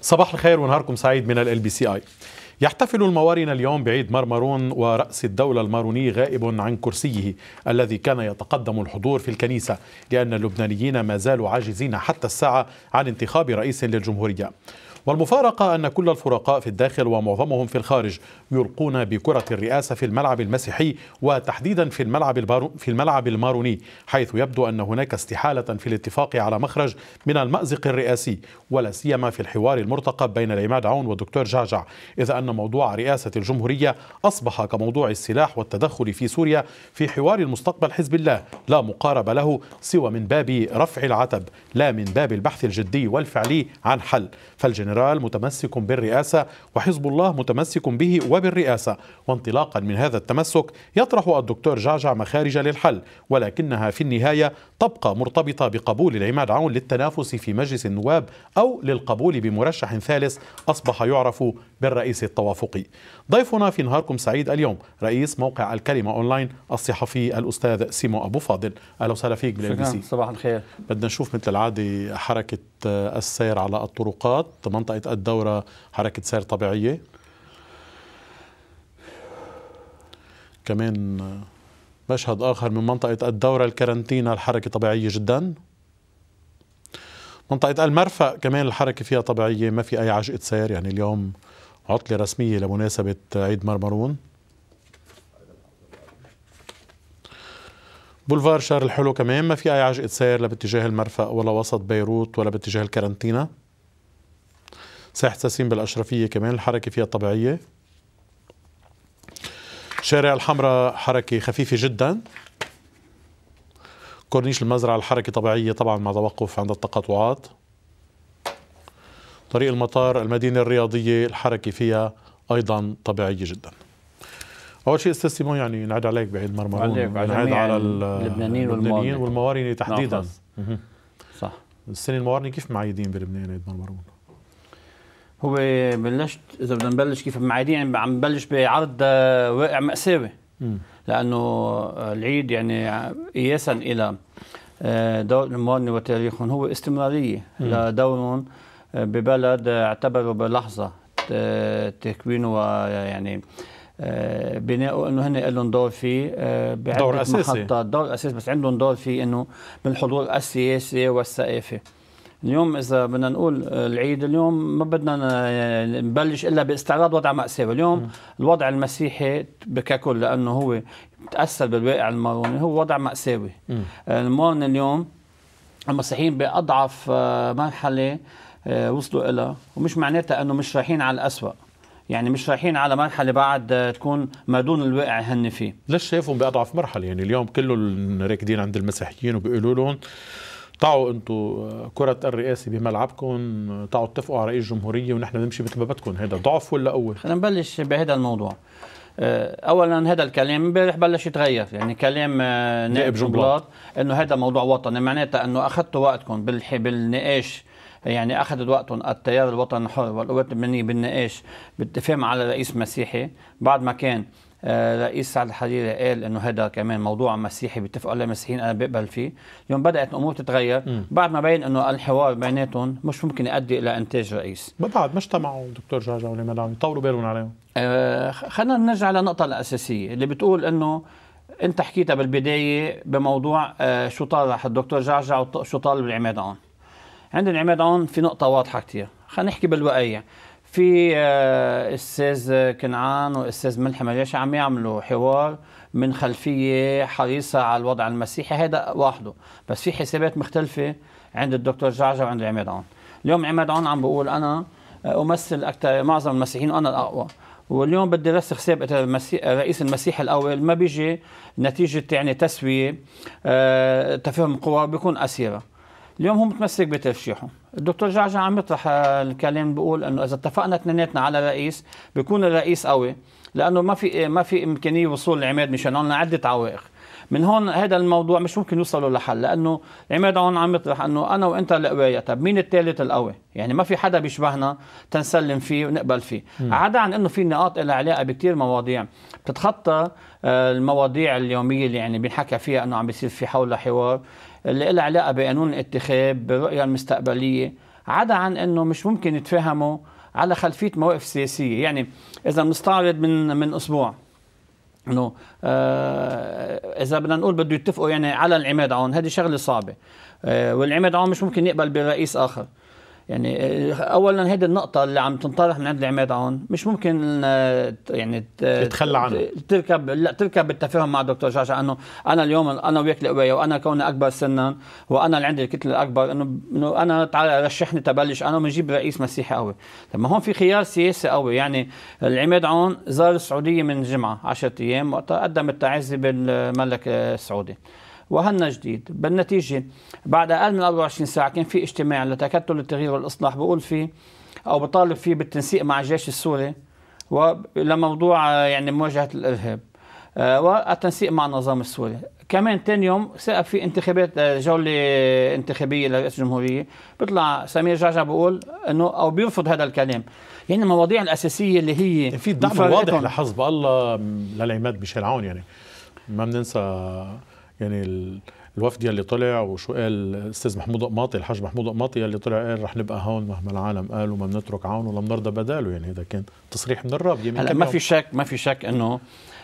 صباح الخير ونهاركم سعيد من ال بي سي اي يحتفل الموارن اليوم بعيد مرمرون ورأس الدولة الماروني غائب عن كرسيه الذي كان يتقدم الحضور في الكنيسة لأن اللبنانيين ما زالوا عاجزين حتى الساعة عن انتخاب رئيس للجمهورية والمفارقة أن كل الفرقاء في الداخل ومعظمهم في الخارج يلقون بكرة الرئاسة في الملعب المسيحي وتحديدا في الملعب, البارو في الملعب الماروني حيث يبدو أن هناك استحالة في الاتفاق على مخرج من المأزق الرئاسي ولا سيما في الحوار المرتقب بين العماد عون والدكتور جعجع إذا أن موضوع رئاسة الجمهورية أصبح كموضوع السلاح والتدخل في سوريا في حوار المستقبل حزب الله لا مقارب له سوى من باب رفع العتب لا من باب البحث الجدي والفعلي عن حل فالجنرال الجنرال متمسك بالرئاسة وحزب الله متمسك به وبالرئاسة وانطلاقا من هذا التمسك يطرح الدكتور جعجع مخارج للحل ولكنها في النهاية تبقى مرتبطة بقبول العماد عون للتنافس في مجلس النواب أو للقبول بمرشح ثالث أصبح يعرف بالرئيس التوافقي ضيفنا في نهاركم سعيد اليوم رئيس موقع الكلمة أونلاين الصحفي الأستاذ سيمو أبو فاضل أهلا وسهلا فيك بي سي صباح الخير بدنا نشوف مثل العادة حركة السير على الطرقات منطقة منطقة الدورة حركة سير طبيعية كمان مشهد آخر من منطقة الدورة الكارنتينا الحركة طبيعية جدا منطقة المرفأ كمان الحركة فيها طبيعية ما في أي عجقة سير يعني اليوم عطلة رسمية لمناسبة عيد مرمرون بولفار شارل الحلو كمان ما في أي عجقة سير لا باتجاه المرفأ ولا وسط بيروت ولا باتجاه الكارنتينا ساحة ساسين بالأشرفية كمان الحركة فيها طبيعية شارع الحمراء حركة خفيفة جدا كورنيش المزرعة الحركة طبيعية طبعا مع توقف عند التقاطعات طريق المطار المدينة الرياضية الحركة فيها أيضا طبيعية جدا أول شيء أستاذ سيمون يعني نعد عليك بعيد المرمرون نعد على, على اللبنانيين والموارنة والموارنة تحديدا صح السنة الموارنة كيف معيدين بلبنان عيد المرمرون؟ هو بلشت اذا بدنا نبلش كيف بمعادي يعني عم ببلش بعرض آه، واقع ماساوي لانه آه، العيد يعني قياسا الى آه، دور المغني وتاريخهم هو استمراريه لدورهم ببلد اعتبروا بلحظه تكوينه ويعني بناءه انه هن لهم دور فيه دور اساسي محطات دور اساسي بس عندهم دور فيه انه بالحضور السياسي والثقافي اليوم اذا بدنا نقول العيد اليوم ما بدنا يعني نبلش الا باستعراض وضع ماساوي اليوم الوضع المسيحي ككل لانه هو تاثر بالواقع الماروني هو وضع ماساوي المون اليوم المسيحيين باضعف آه، مرحله آه، وصلوا إلها ومش معناتها انه مش رايحين على الأسوأ يعني مش رايحين على مرحله بعد آه، تكون ما دون الواقع هن فيه ليش شايفهم باضعف مرحله يعني اليوم كله راكدين عند المسيحيين وبيقولوا لهم تعوا انتوا كرة الرئاسة بملعبكم تعوا اتفقوا على رئيس الجمهورية ونحن نمشي مثل ما بدكم هذا ضعف ولا قوة؟ خلينا نبلش بهذا الموضوع آه، اولا هذا الكلام امبارح بلش يتغير يعني كلام آه، نائب جنبلاط انه هذا موضوع وطني معناتها انه اخذتوا وقتكم بالنقاش يعني اخذت وقتهم التيار الوطني الحر والقوات المدنيه بالنقاش بالتفاهم على رئيس مسيحي بعد ما كان آه، رئيس سعد الحريري قال انه هذا كمان موضوع مسيحي بيتفقوا عليه المسيحيين انا بقبل فيه اليوم بدات الامور تتغير مم. بعد ما بين انه الحوار بيناتهم مش ممكن يؤدي الى انتاج رئيس بعد ما اجتمعوا دكتور جعجع وليمدان طولوا بالهم عليهم آه خلينا نرجع للنقطه الاساسيه اللي بتقول انه انت حكيتها بالبدايه بموضوع آه شو طرح الدكتور جعجع وشو طالب العماد عون عند العماد عون في نقطه واضحه كثير خلينا نحكي بالوقائع. في آه، استاذ كنعان واستاذ ملحم الجيش عم يعملوا حوار من خلفيه حريصه على الوضع المسيحي هذا وحده بس في حسابات مختلفه عند الدكتور جعجع وعند عماد عون اليوم عماد عون عم بقول انا آه، امثل اكثر معظم المسيحيين وانا الاقوى واليوم بدي رسخ حساب رئيس المسيح الأول ما بيجي نتيجة يعني تسوية آه، تفاهم قوى بيكون أسيرة اليوم هو متمسك بترشيحه الدكتور جعجع عم يطرح آه، الكلام بيقول انه اذا اتفقنا اثنيناتنا على رئيس بيكون الرئيس قوي لانه ما في آه، ما في امكانيه وصول لعماد مشان هون عده عوائق من هون هذا الموضوع مش ممكن يوصلوا لحل لانه عماد هون عم يطرح انه انا وانت القواية طب مين الثالث القوي يعني ما في حدا بيشبهنا تنسلم فيه ونقبل فيه عدا عن انه في نقاط لها علاقه بكثير مواضيع بتتخطى آه، المواضيع اليوميه اللي يعني بنحكى فيها انه عم بيصير في حولها حوار اللي لها علاقه بقانون الانتخاب بالرؤيه المستقبليه عدا عن انه مش ممكن يتفاهموا على خلفيه مواقف سياسيه يعني اذا بنستعرض من من اسبوع انه آه اذا بدنا نقول بده يتفقوا يعني على العماد عون هذه شغله صعبه آه والعماد عون مش ممكن يقبل برئيس اخر يعني آه، اولا هيدي النقطه اللي عم تنطرح من عند العماد هون مش ممكن آه، يعني تتخلى عنها تركب لا تركب بالتفاهم مع دكتور جعجع انه انا اليوم انا وياك القويه وانا كوني اكبر سنا وانا اللي عندي الكتله الاكبر انه انه انا تعال رشحني تبلش انا بنجيب رئيس مسيحي قوي طب ما هون في خيار سياسي قوي يعني العماد عون زار السعوديه من جمعه 10 ايام وقتها قدم التعزي بالملك آه، السعودي وهنا جديد بالنتيجة بعد أقل من 24 ساعة كان في اجتماع لتكتل التغيير والإصلاح بقول فيه أو بطالب فيه بالتنسيق مع الجيش السوري ولموضوع يعني مواجهة الإرهاب آه، والتنسيق مع النظام السوري كمان ثاني يوم سقف في انتخابات آه، جولة انتخابية لرئيس الجمهورية بيطلع سمير جعجع بقول انه او بيرفض هذا الكلام يعني المواضيع الاساسية اللي هي في دعم واضح لحزب الله للعماد ميشيل عون يعني ما بننسى يعني الوفد يلي طلع وشو قال الاستاذ محمود قماطي الحاج محمود قماطي يلي طلع قال رح نبقى هون مهما العالم قالوا ما بنترك عون ولا بنرضى بداله يعني هذا كان تصريح من الرب يعني هلا ما في شك ما في شك انه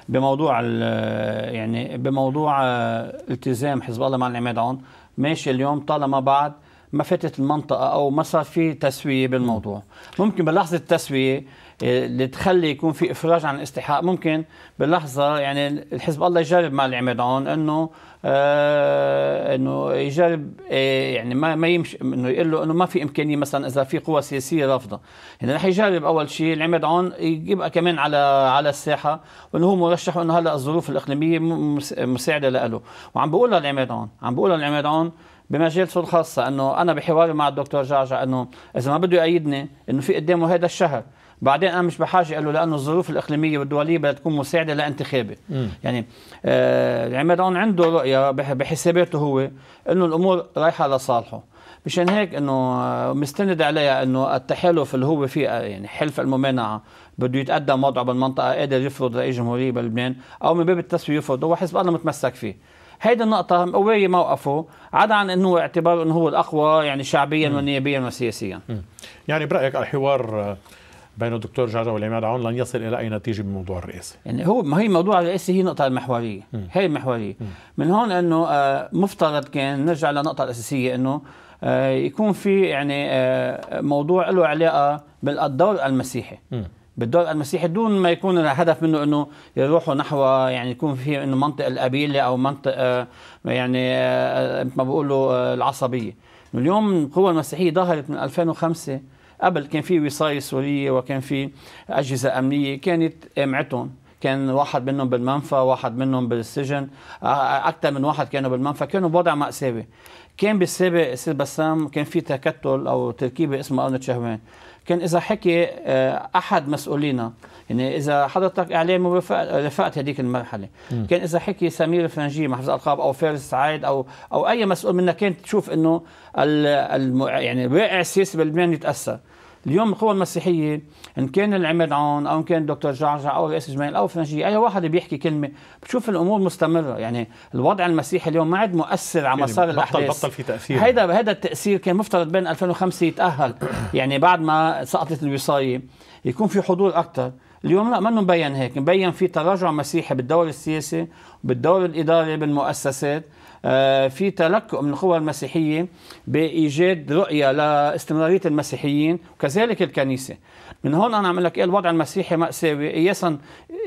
بموضوع يعني بموضوع آه، التزام حزب الله مع العماد عون ماشي اليوم طالما بعد ما فاتت المنطقه او ما صار في تسويه بالموضوع ممكن بلحظه التسويه اللي تخلي يكون في افراج عن الاستحقاق ممكن بلحظه يعني الحزب الله يجرب مع العمدان انه آه انه يجرب آه يعني ما ما يمشي انه يقول له انه ما في امكانيه مثلا اذا في قوى سياسيه رافضه يعني رح يجرب اول شيء العماد عون يبقى كمان على على الساحه وانه هو مرشح وانه هلا الظروف الاقليميه مساعده له وعم بقولها العماد عون عم بقولها العماد عون بمجالسه الخاصه انه انا بحواري مع الدكتور جعجع انه اذا ما بده يأيدني انه في قدامه هذا الشهر بعدين انا مش بحاجه له لانه الظروف الاقليميه والدوليه بدها تكون مساعده لانتخابه يعني آه عماد يعني عون عنده رؤيه بحساباته هو انه الامور رايحه لصالحه مشان هيك انه آه، مستند عليها انه التحالف اللي هو فيه آه، يعني حلف الممانعه بده يتقدم وضعه بالمنطقه قادر يفرض رئيس جمهوريه بلبنان او من باب التسويه يفرض هو حزب الله متمسك فيه هيدا النقطة قوية موقفه عدا عن انه اعتباره انه هو الاقوى يعني شعبيا ونيابيا وسياسيا. يعني برايك الحوار بين الدكتور جعجع والعماد عون لن يصل الى اي نتيجه بموضوع الرئاسه يعني هو ما هي الموضوع الرئاسي هي النقطه المحوريه هي المحوريه من هون انه آه، مفترض كان نرجع للنقطه الاساسيه انه آه، يكون في يعني آه، موضوع له علاقه بالدور المسيحي بالدور المسيحي دون ما يكون الهدف منه انه يروحوا نحو يعني يكون في انه منطق القبيله او منطق يعني ما بقولوا العصبيه اليوم القوى المسيحيه ظهرت من 2005 قبل كان في وصايه سوريه وكان في اجهزه امنيه كانت قامعتهم كان واحد منهم بالمنفى واحد منهم بالسجن اكثر من واحد كانوا بالمنفى كانوا بوضع ماساوي كان بالسابق سيد بسام كان في تكتل او تركيبه اسمها ارنولد شهوان كان اذا حكي آه، احد مسؤولينا يعني اذا حضرتك اعلامي رفقت هذيك المرحله م. كان اذا حكي سمير الفرنجي محفوظ القاب او فارس سعيد او او اي مسؤول منا كان تشوف انه يعني الواقع السياسي بلبنان يتاثر اليوم القوى المسيحيه ان كان العماد عون او ان كان الدكتور جعجع او رئيس جمال او فنجي اي واحد بيحكي كلمه بتشوف الامور مستمره يعني الوضع المسيحي اليوم ما عاد مؤثر على يعني مسار يعني الاحداث بطل بطل في تاثير هيدا هذا التاثير كان مفترض بين 2005 يتاهل يعني بعد ما سقطت الوصايه يكون في حضور اكثر اليوم لا منه مبين هيك مبين في تراجع مسيحي بالدور السياسي بالدور الاداري بالمؤسسات آه، في تلكؤ من القوى المسيحية بإيجاد رؤية لاستمرارية المسيحيين وكذلك الكنيسة من هون أنا عم لك إيه الوضع المسيحي مأساوي قياسا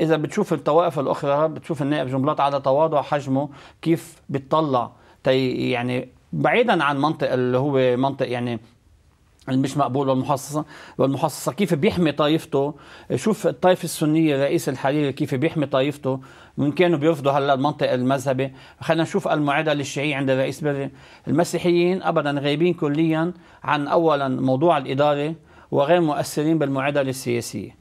إذا بتشوف الطوائف الأخرى بتشوف النائب جملات على تواضع حجمه كيف بتطلع تي يعني بعيدا عن منطق اللي هو منطق يعني المش يعني مقبول والمحصصة والمحصصة كيف بيحمي طائفته شوف الطائفة السنية الرئيس الحريري كيف بيحمي طائفته من كانوا بيرفضوا هلا المنطق المذهبي خلينا نشوف المعادلة للشيعي عند الرئيس بري المسيحيين أبدا غايبين كليا عن أولا موضوع الإدارة وغير مؤثرين بالمعادله السياسيه.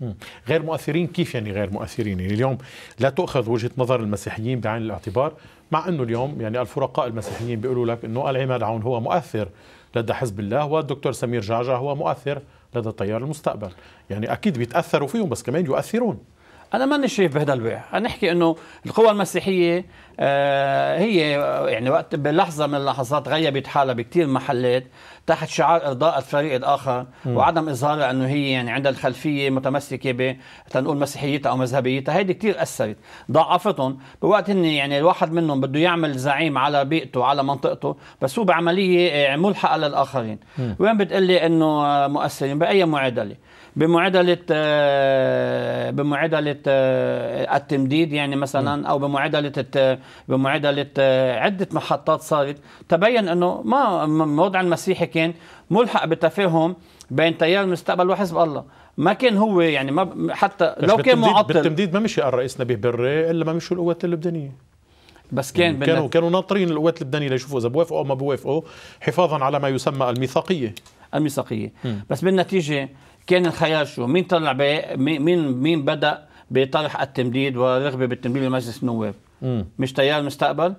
غير مؤثرين كيف يعني غير مؤثرين؟ يعني اليوم لا تؤخذ وجهه نظر المسيحيين بعين الاعتبار مع انه اليوم يعني الفرقاء المسيحيين بيقولوا لك انه العماد عون هو مؤثر لدى حزب الله والدكتور سمير جعجع هو مؤثر لدى تيار المستقبل يعني أكيد بيتأثروا فيهم بس كمان يؤثرون انا ماني شايف بهذا البيع انا نحكي انه القوى المسيحيه آه، هي آه، يعني وقت بلحظه من اللحظات غيبت حالها بكثير محلات تحت شعار ارضاء الفريق الاخر وعدم اظهارها انه هي يعني عندها الخلفيه متمسكه ب تنقول مسيحيتها او مذهبيتها هيدي كثير اثرت ضعفتهم بوقت هن يعني الواحد منهم بده يعمل زعيم على بيئته على منطقته بس هو بعمليه آه، ملحقه للاخرين م. وين بتقلي انه مؤثرين باي معادله بمعدله آه، بمعدله آه، التمديد يعني مثلا او بمعدله آه، بمعدله عده محطات صارت تبين انه ما الوضع المسيحي كان ملحق بتفاهم بين تيار المستقبل وحزب الله ما كان هو يعني ما حتى لو كان معطل بالتمديد ما مشي الرئيس نبيه بري الا ما مشوا القوات اللبنانيه بس كان كانوا كانوا ناطرين القوات اللبنانيه ليشوفوا اذا بوافقوا او ما بوافقوا حفاظا على ما يسمى الميثاقيه الميثاقيه بس بالنتيجه كان الخيار شو مين طلع مين مين بدا بطرح التمديد والرغبه بالتمديد لمجلس النواب مش تيار المستقبل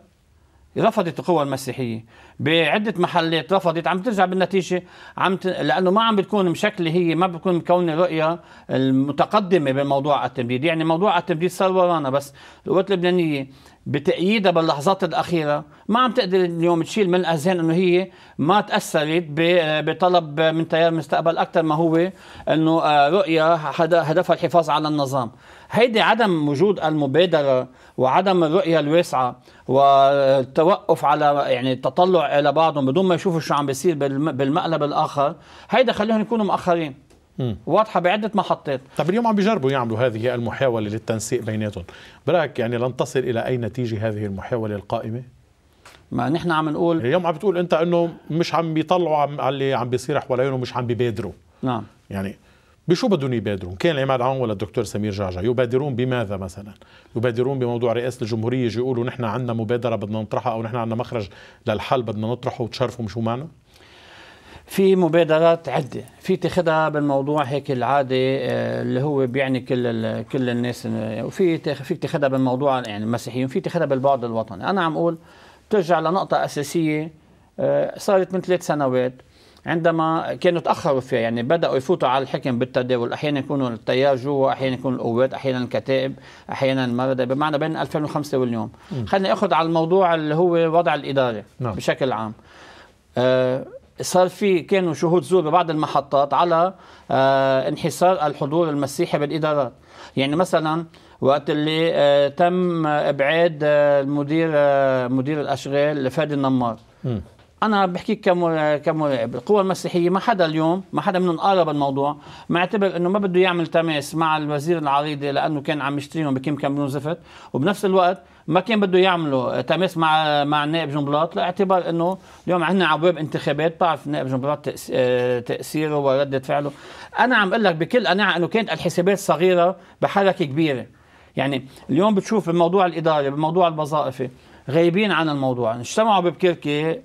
رفضت القوى المسيحيه بعده محلات رفضت عم ترجع بالنتيجه عم ت... لانه ما عم بتكون مشكله هي ما بتكون مكونه رؤيه المتقدمه بموضوع التمديد يعني موضوع التمديد صار ورانا بس القوات اللبنانيه بتأييدها باللحظات الأخيرة ما عم تقدر اليوم تشيل من الأذهان أنه هي ما تأثرت بطلب من تيار المستقبل أكثر ما هو أنه آه، رؤية هدفها الحفاظ على النظام هيدي عدم وجود المبادرة وعدم الرؤية الواسعة والتوقف على يعني تطلع على بعضهم بدون ما يشوفوا شو عم بيصير بالمقلب الآخر هيدا خليهم يكونوا مؤخرين واضحة بعدة محطات طب اليوم عم بيجربوا يعملوا هذه المحاولة للتنسيق بيناتهم برأيك يعني لن تصل إلى أي نتيجة هذه المحاولة القائمة؟ ما نحن عم نقول اليوم عم بتقول أنت أنه مش عم بيطلعوا على اللي عم بيصير حواليهم ومش عم بيبادروا نعم يعني بشو بدهم يبادرون؟ كان عماد عون ولا الدكتور سمير جعجع يبادرون بماذا مثلا؟ يبادرون بموضوع رئاسة الجمهورية يجي يقولوا نحن عندنا مبادرة بدنا نطرحها أو نحن عندنا مخرج للحل بدنا نطرحه وتشرفوا شو معنا؟ في مبادرات عدة في تاخذها بالموضوع هيك العادة آه، اللي هو بيعني كل كل الناس آه، وفي في تاخذها بالموضوع يعني المسيحيين في تاخذها بالبعد الوطني أنا عم أقول ترجع لنقطة أساسية آه، صارت من ثلاث سنوات عندما كانوا تاخروا فيها يعني بداوا يفوتوا على الحكم بالتداول احيانا يكونوا التيار جوا احيانا يكون القوات احيانا الكتائب احيانا المرضى بمعنى بين 2005 واليوم خلينا ناخذ على الموضوع اللي هو وضع الاداره نعم. بشكل عام آه صار في كانوا شهود زور ببعض المحطات على آه انحسار الحضور المسيحي بالادارات يعني مثلا وقت اللي آه تم ابعاد آه، المدير آه، مدير الاشغال فادي النمار م. انا بحكيك كم كمراقب القوى المسيحيه ما حدا اليوم ما حدا منهم قرب الموضوع معتبر انه ما بده يعمل تماس مع الوزير العريضي لانه كان عم يشتريهم بكم كاميرون زفت وبنفس الوقت ما كان بده يعملوا تماس مع مع النائب جنبلاط لاعتبار انه اليوم عندنا عبواب انتخابات بعرف النائب جنبلاط آه، تاثيره ورده فعله انا عم اقول لك بكل قناعه انه كانت الحسابات صغيره بحركه كبيره يعني اليوم بتشوف بموضوع الاداري بموضوع الوظائفي غايبين عن الموضوع اجتمعوا ببكركي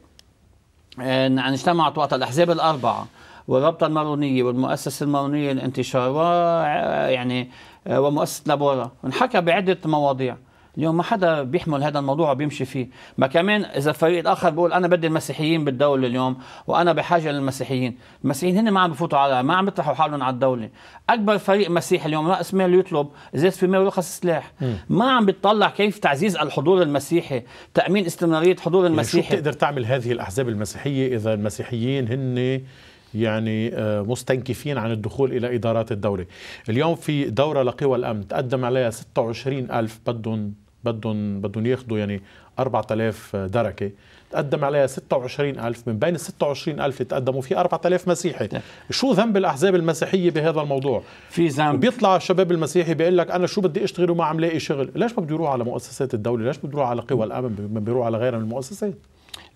عن اجتمعت وقت الأحزاب الأربعة والرابطة المارونية والمؤسسة المارونية للانتشار ويعني آه، ومؤسسة لابورا انحكى بعدة مواضيع اليوم ما حدا بيحمل هذا الموضوع وبيمشي فيه ما كمان اذا الفريق الاخر بيقول انا بدي المسيحيين بالدوله اليوم وانا بحاجه للمسيحيين المسيحيين هن ما عم بفوتوا على ما عم بيطرحوا حالهم على الدوله اكبر فريق مسيحي اليوم راس ماله يطلب ازاز في ماله رخص سلاح ما عم بتطلع كيف تعزيز الحضور المسيحي تامين استمراريه حضور المسيحي يعني شو بتقدر تعمل هذه الاحزاب المسيحيه اذا المسيحيين هن يعني آه، مستنكفين عن الدخول إلى إدارات الدولة اليوم في دورة لقوى الأمن تقدم عليها 26 ألف بدهم بدهم بدهم ياخذوا يعني 4000 دركه تقدم عليها 26000 من بين ال 26000 اللي تقدموا في 4000 مسيحي نعم. شو ذنب الاحزاب المسيحيه بهذا الموضوع في ذنب بيطلع الشباب المسيحي بيقول لك انا شو بدي اشتغل وما عم لاقي شغل ليش ما بده يروح على مؤسسات الدوله ليش بده يروح على قوى الامن ما بيروح على غيرها من المؤسسات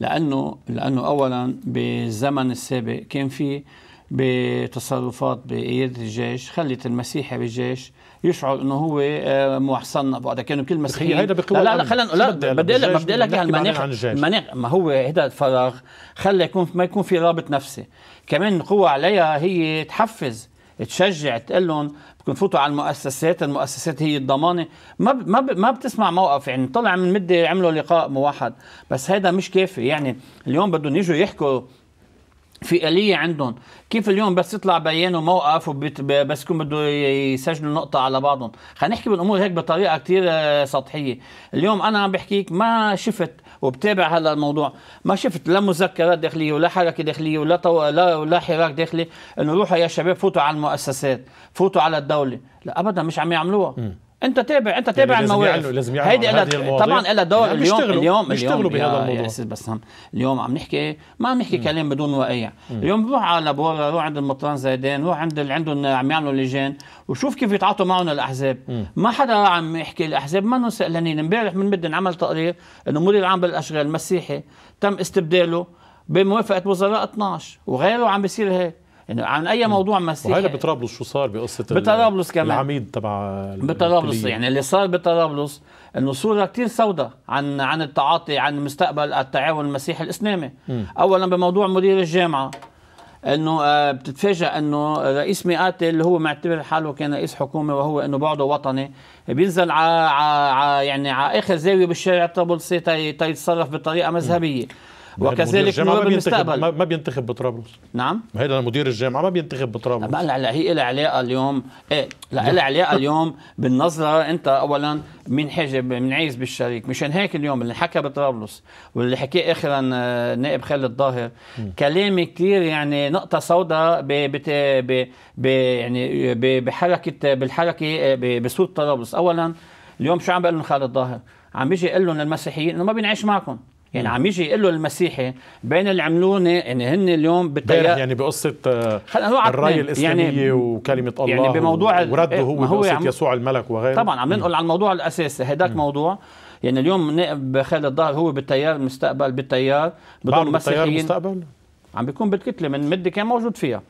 لانه لانه اولا بالزمن السابق كان في بتصرفات بقيادة الجيش خلت المسيحي بالجيش يشعر انه هو آه، محصن بوقتها كانوا كل مسيحيين هيدا بقوة لا لا خلينا لا بدي اقول لك بدي اقول لك المناخ المناخ ما هو هذا الفراغ خلى يكون ما يكون في رابط نفسي كمان القوة عليها هي تحفز تشجع تقول لهم بدكم تفوتوا على المؤسسات، المؤسسات هي الضمانه، ما ب ما ب ما بتسمع موقف يعني طلع من مده عملوا لقاء موحد، بس هذا مش كافي يعني اليوم بدهم يجوا يحكوا في آلية عندهم كيف اليوم بس يطلع بيان وموقف بس يكون بده يسجلوا نقطة على بعضهم خلينا نحكي بالأمور هيك بطريقة كتير آه، سطحية اليوم أنا عم بحكيك ما شفت وبتابع هلا الموضوع ما شفت لا مذكرات داخلية ولا حركة داخلية ولا طو... لا ولا حراك داخلي إنه روحوا يا شباب فوتوا على المؤسسات فوتوا على الدولة لا أبدا مش عم يعملوها انت تابع انت يعني تابع يعني المواقف لازم يعلنوا هيدي لها طبعا لها دور يعني اليوم اليوم بيشتغلوا بهذا الموضوع يا استاذ بسام اليوم عم نحكي ما عم نحكي كلام بدون وقيع اليوم روح على بورا روح عند المطران زيدان روح عند اللي عندهم عم يعملوا لجان وشوف كيف يتعاطوا معهم الاحزاب ما حدا عم يحكي الاحزاب ما سألانين امبارح من بدنا عمل تقرير انه مدير العام بالاشغال المسيحي تم استبداله بموافقه وزراء 12 وغيره عم بيصير هيك انه عن اي موضوع مسيحي وهذا بطرابلس شو صار بقصه بطرابلس كمان العميد تبع بطرابلس يعني اللي صار بطرابلس انه صوره كثير سوداء عن عن التعاطي عن مستقبل التعاون المسيحي الاسلامي م. اولا بموضوع مدير الجامعه انه آه، بتتفاجئ انه رئيس مئاتي اللي هو معتبر حاله كان رئيس حكومه وهو انه بعده وطني بينزل ع يعني على اخر زاويه بالشارع الطرابلسي تيتصرف بطريقه مذهبيه م. وكذلك نواب المستقبل ما بينتخب بطرابلس نعم ما هيدا مدير الجامعه ما بينتخب بطرابلس لا لا هي لها علاقه اليوم ايه لا لها علاقه اليوم بالنظره انت اولا مين حاجب من عايز بالشريك مشان هيك اليوم اللي حكى بطرابلس واللي حكيه اخرا آه، نائب خالد ظاهر كلامي كثير يعني نقطه سوداء ب يعني بحركه بالحركه آه، بصوت طرابلس اولا اليوم شو عم بقول لهم خالد ظاهر عم بيجي يقول لهم للمسيحيين انه ما بنعيش معكم يعني عم يجي يقول له المسيحي بين اللي عملوني ان هن اليوم بالتيار يعني بقصه آه، الراي يعني الاسلاميه يعني وكلمه الله يعني بموضوع ورده هو, هو بقصه عم يسوع الملك وغيره طبعا عم ننقل على الموضوع الاساسي هذاك موضوع يعني اليوم نائب خالد الظاهر هو بالتيار المستقبل بالتيار بدون مسيحيين بالتيار المستقبل عم بيكون بالكتله من مده كان موجود فيها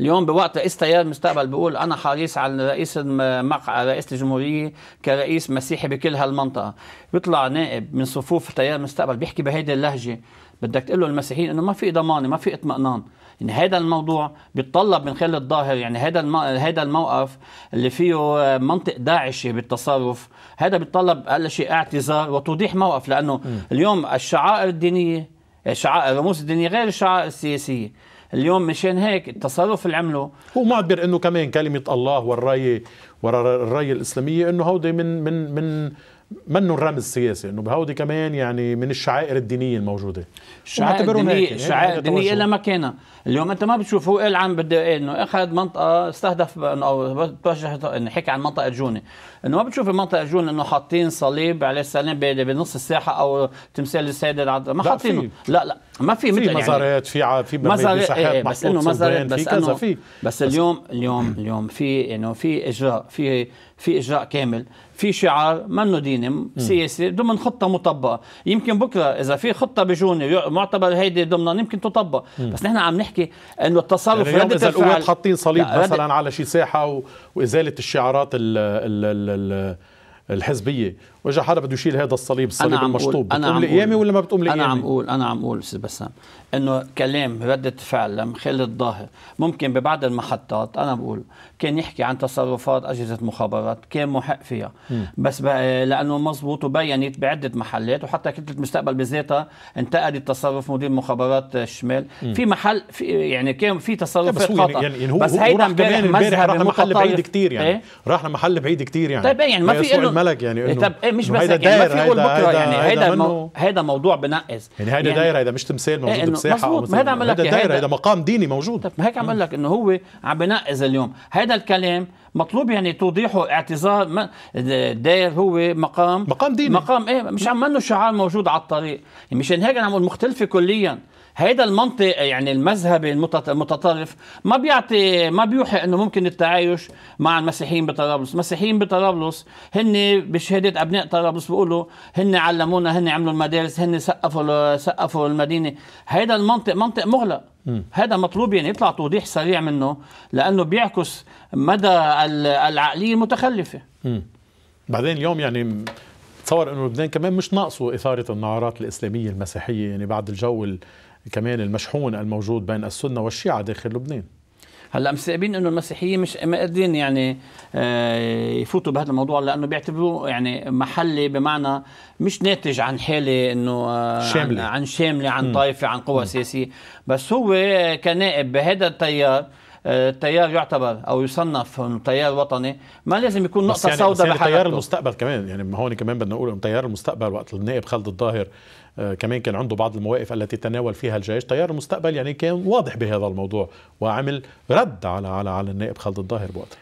اليوم بوقت رئيس تيار مستقبل بيقول انا حريص على رئيس المقعد رئيس الجمهوريه كرئيس مسيحي بكل هالمنطقه بيطلع نائب من صفوف تيار مستقبل بيحكي بهيدي اللهجه بدك تقول له المسيحيين انه ما في ضمانه ما في اطمئنان يعني هذا الموضوع بيتطلب من خلال الظاهر يعني هذا الم... هذا الموقف اللي فيه منطق داعشي بالتصرف هذا بيتطلب اقل شيء اعتذار وتوضيح موقف لانه م. اليوم الشعائر الدينيه الشعائر الرموز الدينيه غير الشعائر السياسيه اليوم مشان هيك التصرف اللي عمله هو معبر انه كمان كلمه الله والرايه والرايه الاسلاميه انه هودي من من من منه الرمز سياسي انه بهودي كمان يعني من الشعائر الدينيه الموجوده الشعائر الدينيه يعني الشعائر الدينيه لها مكانها اليوم انت ما بتشوف هو قال عم بده إيه انه اخذ منطقه استهدف او توجه انه حكى عن منطقه جوني انه ما بتشوف المنطقه جون انه حاطين صليب عليه السلام بنص الساحه او تمثال السيد العدل ما حاطينه لا لا ما في مثل يعني مزارات في في مساحات إيه، بس انه مزارات بس انه في بس اليوم اليوم اليوم في انه في اجراء في في اجراء كامل في شعار منه ديني سياسي ضمن خطه مطبقه يمكن بكره اذا في خطه بجوني معتبر هيدي ضمنها يمكن تطبق بس نحن عم نحكي انه يعني التصرف يعني رده الفعل حاطين صليب مثلا على شي ساحه وازاله الشعارات ال ال الحزبيه وجه حدا بده يشيل هذا الصليب الصليب أنا المشطوب أنا بتقوم لقيامي ولا ما بتقوم لقيامي؟ أنا عم أقول أنا عم أقول أستاذ بسام إنه كلام ردة فعل لمخيل الظاهر ممكن ببعض المحطات أنا بقول كان يحكي عن تصرفات أجهزة مخابرات كان محق فيها بس لأنه مزبوط وبينت بعدة محلات وحتى كتلة المستقبل بذاتها انتقدت تصرف مدير مخابرات الشمال م. في محل في يعني كان في تصرفات يعني- خطأ يعني, يعني هو بس هيدا كمان امبارح راح لمحل بعيد كثير يعني إيه؟ راح لمحل بعيد كثير يعني طيب إيه يعني ما في الملك يعني إيه، إنه طيب مش بس هيدا يعني ما في قول بكره يعني هيدا مو... هيدا موضوع بنقص يعني هيدا يعني دايره هيدا مش تمثال موجود إيه بساحه او هيدا عم لك يعني، هيدا هيدا مقام ديني موجود طيب ما هيك عم لك انه هو عم بنقص اليوم هيدا الكلام مطلوب يعني توضيحه اعتذار الداير داير هو مقام مقام ديني مقام ايه مش عم منه شعار موجود على الطريق يعني مشان هيك انا عم مختلفه كليا هيدا المنطق يعني المذهبي المتطرف ما بيعطي ما بيوحي انه ممكن التعايش مع المسيحيين بطرابلس، المسيحيين بطرابلس هن بشهاده ابناء طرابلس بيقولوا هن علمونا هن عملوا المدارس هن سقفوا سقفوا المدينه، هيدا المنطق منطق مغلق هذا مطلوب يعني يطلع توضيح سريع منه لانه بيعكس مدى العقليه المتخلفه بعدين اليوم يعني بتصور انه لبنان كمان مش ناقصه اثاره النعرات الاسلاميه المسيحيه يعني بعد الجو كمان المشحون الموجود بين السنه والشيعه داخل لبنان هلا مستقبلين انه المسيحيين مش قادرين يعني آه، يفوتوا بهذا الموضوع لانه بيعتبروه يعني محلي بمعنى مش ناتج عن حاله انه آه، شاملة. عن, شامله عن طائفه عن قوى سياسيه بس هو كنائب بهذا التيار آه، التيار يعتبر او يصنف انه تيار وطني ما لازم يكون نقطه يعني سوداء بحياته يعني تيار المستقبل كمان يعني هون كمان بدنا نقول انه تيار المستقبل وقت النائب خالد الظاهر آه، كمان كان عنده بعض المواقف التي تناول فيها الجيش تيار المستقبل يعني كان واضح بهذا الموضوع وعمل رد على على على النائب خالد الظاهر بوقتها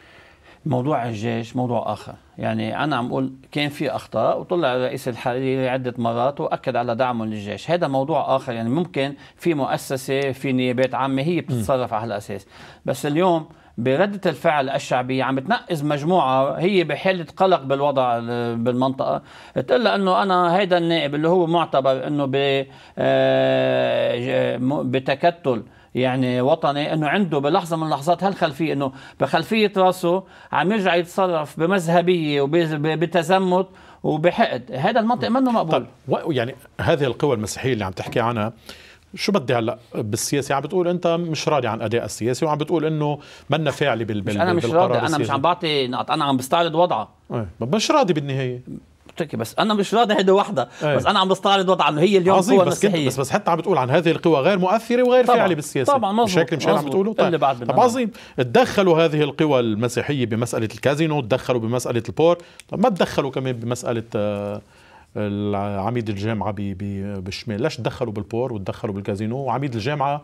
موضوع الجيش موضوع اخر يعني انا عم اقول كان في اخطاء وطلع الرئيس الحالي عده مرات واكد على دعمه للجيش هذا موضوع اخر يعني ممكن في مؤسسه في نيابات عامه هي بتتصرف على هالاساس بس اليوم بردة الفعل الشعبية عم تنقز مجموعة هي بحالة قلق بالوضع آه، بالمنطقة تقول انه انا هيدا النائب اللي هو معتبر انه آه، بتكتل يعني وطني انه عنده بلحظه من اللحظات هالخلفيه انه بخلفيه راسه عم يرجع يتصرف بمذهبيه وبتزمت وبحقد هذا المنطق منه مقبول طيب يعني هذه القوى المسيحيه اللي عم تحكي عنها شو بدي هلا بالسياسي عم بتقول انت مش راضي عن اداء السياسي وعم بتقول انه منا فاعلي بال مش انا مش راضي انا مش عم بعطي نقط انا عم بستعرض وضعه ايه مش راضي بالنهايه تركي بس انا مش راضي هيدي وحده أيه. بس انا عم بستعرض وضع انه هي اليوم قوة بس مسيحية بس بس حتى عم بتقول عن هذه القوى غير مؤثره وغير فاعله بالسياسه طبعا مظبوط هيك مش عم بتقولوا طيب, بعد طب عظيم تدخلوا هذه القوى المسيحيه بمساله الكازينو تدخلوا بمساله البور طب ما تدخلوا كمان بمساله آه عميد الجامعه بالشمال ليش تدخلوا بالبور وتدخلوا بالكازينو وعميد الجامعه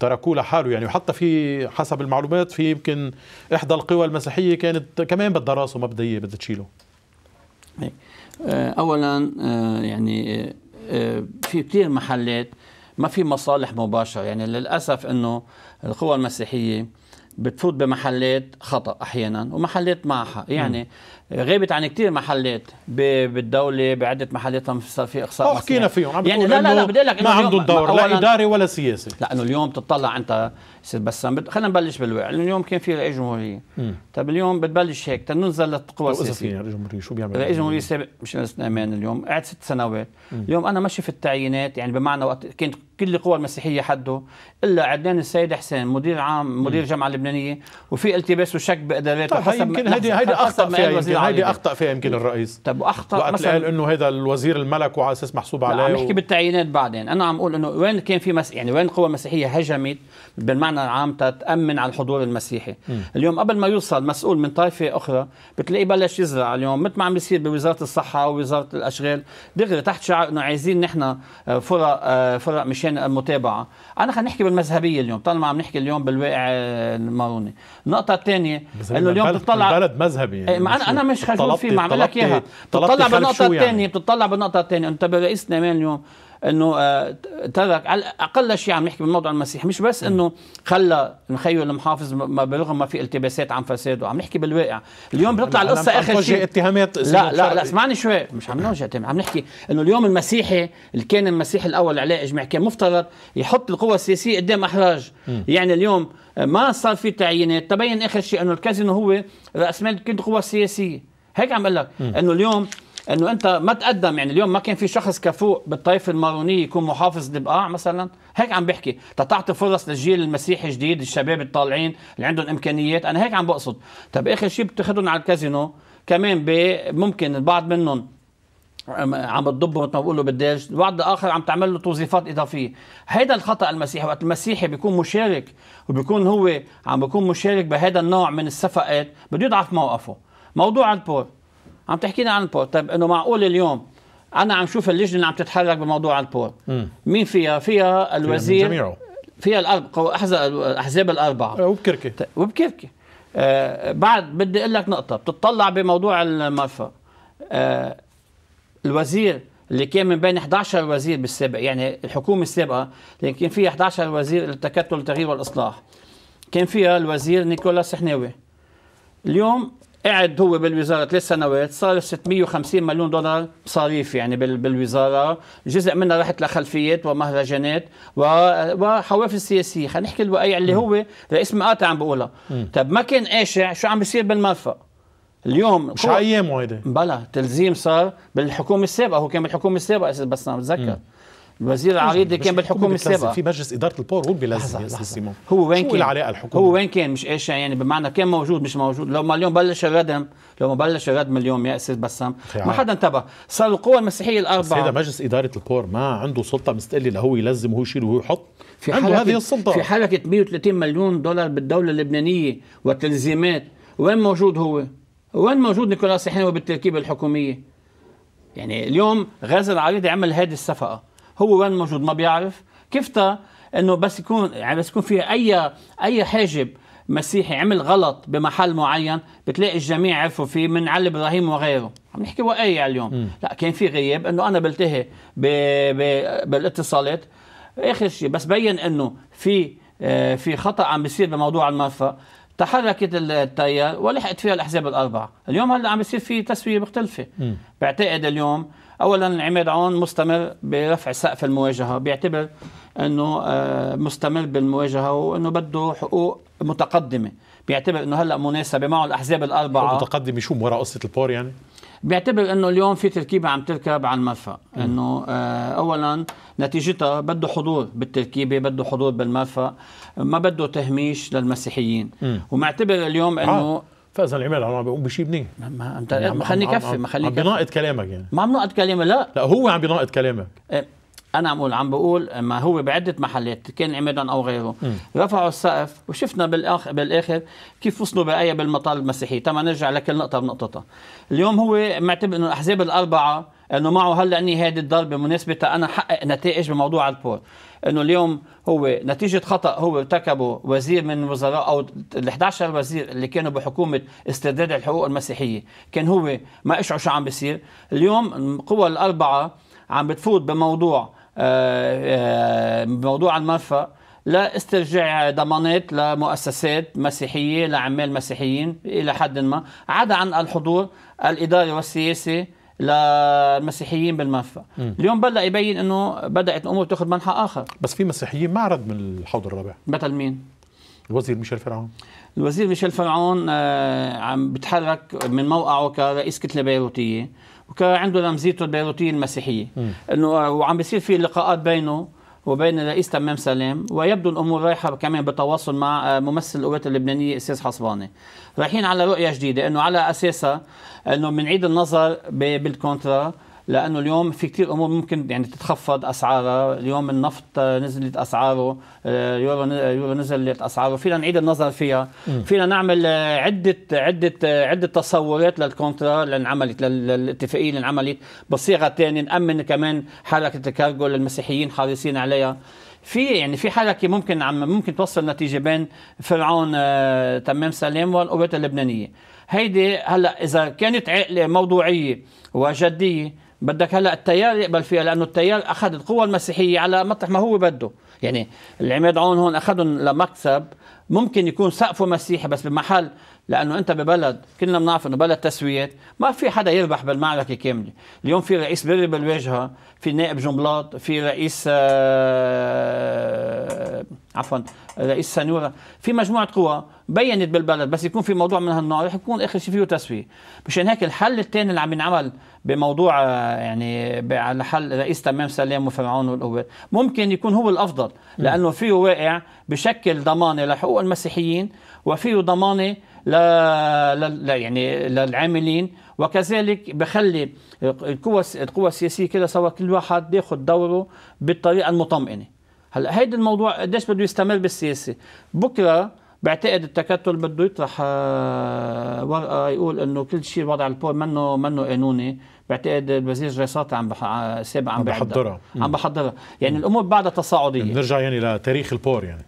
تركوه لحاله يعني وحتى في حسب المعلومات في يمكن احدى القوى المسيحيه كانت كمان بدها راسه ما بدها بدها تشيله طيب. آه، اولا آه، يعني آه، في كثير محلات ما في مصالح مباشره يعني للاسف انه القوى المسيحيه بتفوت بمحلات خطا احيانا ومحلات معها يعني م. غابت عن كثير محلات بالدوله بعده محلات صار في اقصاء آه، حكينا فيهم عم يعني لا لا لا بدي لك ما عندهم دور لا اداري ولا سياسي لانه اليوم بتطلع انت استاذ بسام خلينا نبلش بالواقع اليوم كان في رئيس جمهوريه طيب اليوم بتبلش هيك تنزل للقوى طيب، السياسيه اذا في رئيس جمهوريه شو بيعمل رئيس جمهوريه سابق مش امان اليوم قعد ست سنوات مم. اليوم انا ما شفت تعيينات يعني بمعنى وقت كانت كل القوى المسيحيه حده الا عدنان السيد حسين مدير عام مدير جامعه لبنانيه وفي التباس وشك بادارات طيب حسب يمكن هيدي هيدي اخطا في هيدي اخطا فيها يمكن إيه. الرئيس طب اخطا وقت مثلا قال انه هذا الوزير الملك وعلى اساس محسوب عليه عم نحكي و... بالتعيينات بعدين انا عم اقول انه وين كان في مس... يعني وين القوى المسيحيه هجمت بالمعنى العام تتامن على الحضور المسيحي م. اليوم قبل ما يوصل مسؤول من طائفه اخرى بتلاقيه بلش يزرع اليوم مثل ما عم بيصير بوزاره الصحه ووزاره الاشغال دغري تحت شعار انه عايزين نحن آه، فرق آه، فرق مشان المتابعه انا خلينا نحكي بالمذهبيه اليوم طالما عم نحكي اليوم بالواقع الماروني النقطه الثانيه انه اليوم بتطلع البلد مذهبي يعني إيه، انا انا مش خجول فيه ما عمل لك اياها بتطلع بالنقطه الثانيه يعني. بتطلع بالنقطه الثانيه انت برئيس امام اليوم انه آه، ترك على اقل شيء عم نحكي بالموضوع المسيح مش بس انه خلى مخيو المحافظ ما بالرغم ما في التباسات عن فساده عم نحكي بالواقع اليوم بنطلع القصه اخر شيء اتهامات لا لا لا اسمعني شوي مش عم نوجه عم نحكي انه اليوم المسيحي اللي كان المسيحي الاول عليه اجمع كان مفترض يحط القوى السياسيه قدام احراج يعني اليوم ما صار في تعيينات تبين اخر شيء انه الكازينو هو راس مال كل القوى السياسيه هيك عم بقول لك انه اليوم انه انت ما تقدم يعني اليوم ما كان في شخص كفوء بالطائفه المارونيه يكون محافظ لبقاع مثلا هيك عم بحكي تتعطي فرص للجيل المسيحي الجديد الشباب الطالعين اللي عندهم امكانيات انا هيك عم بقصد طب اخر شيء بتاخذهم على الكازينو كمان ممكن البعض منهم عم بتضبه مثل ما بقولوا بالداج البعض الاخر عم تعمل له توظيفات اضافيه هيدا الخطا المسيحي وقت المسيحي بيكون مشارك وبيكون هو عم بيكون مشارك بهذا النوع من الصفقات بده يضعف موقفه موضوع البور عم تحكي لنا عن البورت طيب انه معقول اليوم انا عم شوف اللجنه اللي عم تتحرك بموضوع البورت مين فيها فيها الوزير فيها, فيها الاربع الاحزاب الاربعه وبكركي طيب، وبكركي آه بعد بدي اقول لك نقطه بتطلع بموضوع المرفأ آه الوزير اللي كان من بين 11 وزير بالسابق يعني الحكومه السابقه اللي كان فيها 11 وزير للتكتل التغيير والاصلاح كان فيها الوزير نيكولاس حناوي اليوم قعد هو بالوزاره ثلاث سنوات صار 650 مليون دولار مصاريف يعني بالوزاره جزء منها راحت لخلفيات ومهرجانات وحوافز سياسيه خلينا نحكي الوقيع اللي هو رئيس مقاطع عم بقولها طب ما كان قاشع شو عم بيصير بالمرفأ اليوم مش ايامه هيدي بلا تلزيم صار بالحكومه السابقه هو كان بالحكومه السابقه بس انا بتذكر الوزير العريض كان بالحكومه السابقه في مجلس اداره البور هو بيلزم هو وين كان هو وين كان مش ايش يعني بمعنى كان موجود مش موجود لو ما اليوم بلش الردم لو ما بلش الردم اليوم يا استاذ بسام ما حدا انتبه صار القوى المسيحيه الاربعه هذا مجلس اداره البور ما عنده سلطه مستقله لهو يلزم وهو يشيل وهو يحط في عنده هذه السلطه في حركه 130 مليون دولار بالدوله اللبنانيه والتلزيمات وين موجود هو؟ وين موجود نيكولاس حينوي بالتركيبه الحكوميه؟ يعني اليوم غازي العريضي عمل هذه الصفقه هو وين موجود ما بيعرف كيف تا انه بس يكون يعني بس يكون في اي اي حاجب مسيحي عمل غلط بمحل معين بتلاقي الجميع عرفوا فيه من علي ابراهيم وغيره عم نحكي وقايع اليوم م. لا كان في غياب انه انا بلتهي ب... ب... بالاتصالات اخر شيء بس بين انه في آه في خطا عم بيصير بموضوع المرفأ تحركت التيار ولحقت فيها الاحزاب الاربعه اليوم هلا عم بيصير في تسويه مختلفه م. بعتقد اليوم اولا العماد عون مستمر برفع سقف المواجهه بيعتبر انه آه، مستمر بالمواجهه وانه بده حقوق متقدمه بيعتبر انه هلا مناسبه معه الاحزاب الاربعه متقدمه شو ورا قصه البور يعني بيعتبر انه اليوم في تركيبه عم تركب على المرفأ انه آه اولا نتيجتها بده حضور بالتركيبه بده حضور بالمرفأ ما بده تهميش للمسيحيين م. ومعتبر اليوم آه. انه آه. فاذا العمل عم بيقوم بشيء منيح ما انت يعني ما خليني كفي ما خليه عم بيناقض كلامك يعني ما عم بناقض كلامي لا لا هو عم بناقض كلامك إيه، انا عم بقول عم بقول ما هو بعده محلات كان عمدا او غيره م. رفعوا السقف وشفنا بالاخر بالاخر كيف وصلوا بايه بالمطار المسيحي تما نرجع لكل نقطه بنقطتها اليوم هو معتبر انه الاحزاب الاربعه انه معه هلا اني هذه الضربه مناسبه انا احقق نتائج بموضوع البول انه اليوم هو نتيجه خطا هو ارتكبه وزير من وزراء او ال 11 وزير اللي كانوا بحكومه استرداد الحقوق المسيحيه كان هو ما اشعر شو عم بيصير اليوم القوى الاربعه عم بتفوت بموضوع آه، آه، بموضوع المرفأ لا استرجاع ضمانات لمؤسسات مسيحيه لعمال مسيحيين الى حد ما عدا عن الحضور الاداري والسياسي للمسيحيين بالمنفى اليوم بدا يبين انه بدات الامور تاخذ منحى اخر بس في مسيحيين ما عرض من الحوض الرابع مثل مين الوزير ميشيل فرعون الوزير ميشيل فرعون آه، عم بتحرك من موقعه كرئيس كتله بيروتيه وكان عنده رمزيته البيروتيه المسيحيه انه آه، وعم بيصير في لقاءات بينه وبين الرئيس تمام سلام ويبدو الامور رايحه كمان بالتواصل مع آه، ممثل القوات اللبنانيه استاذ حصباني رايحين على رؤيه جديده انه على اساسها انه بنعيد النظر بالكونترا لانه اليوم في كثير امور ممكن يعني تتخفض اسعارها اليوم النفط نزلت اسعاره اليورو آه، اليورو آه، نزلت اسعاره فينا نعيد النظر فيها فينا نعمل آه، عده عده عده تصورات للكونترا اللي انعملت للاتفاقيه اللي انعملت بصيغه ثانيه نامن كمان حركه الكارغو للمسيحيين حريصين عليها في يعني في حركه ممكن عم ممكن توصل نتيجه بين فرعون تمام سلام والقوات اللبنانيه هيدي هلا اذا كانت عقله موضوعيه وجديه بدك هلا التيار يقبل فيها لانه التيار اخذ القوى المسيحيه على مطرح ما هو بده يعني العماد عون هون اخذهم لمكسب ممكن يكون سقفه مسيحي بس بمحل لانه انت ببلد كلنا بنعرف انه بلد تسويات ما في حدا يربح بالمعركه كامله اليوم في رئيس بري بالواجهه في نائب جنبلاط في رئيس آه، عفوا رئيس سنورة في مجموعة قوى بينت بالبلد بس يكون في موضوع من هالنوع رح يكون اخر شيء فيه تسوية مشان هيك الحل الثاني اللي عم ينعمل بموضوع آه، يعني على حل رئيس تمام سلام وفرعون والقوات ممكن يكون هو الافضل لانه فيه واقع بشكل ضمانه لحقوق المسيحيين وفيه ضمانه لا, لا يعني للعاملين وكذلك بخلي القوى القوى السياسيه كده سوا كل واحد بياخذ دوره بالطريقه المطمئنه هلا هيدا الموضوع قديش بده يستمر بالسياسه بكره بعتقد التكتل بده يطرح آه، ورقه آه، يقول انه كل شيء وضع البول منه منه قانوني بعتقد الوزير جيسات عم بح... آه، سابق عم بحضرها عم بحضرها يعني الامور بعدها تصاعديه نرجع يعني لتاريخ البور يعني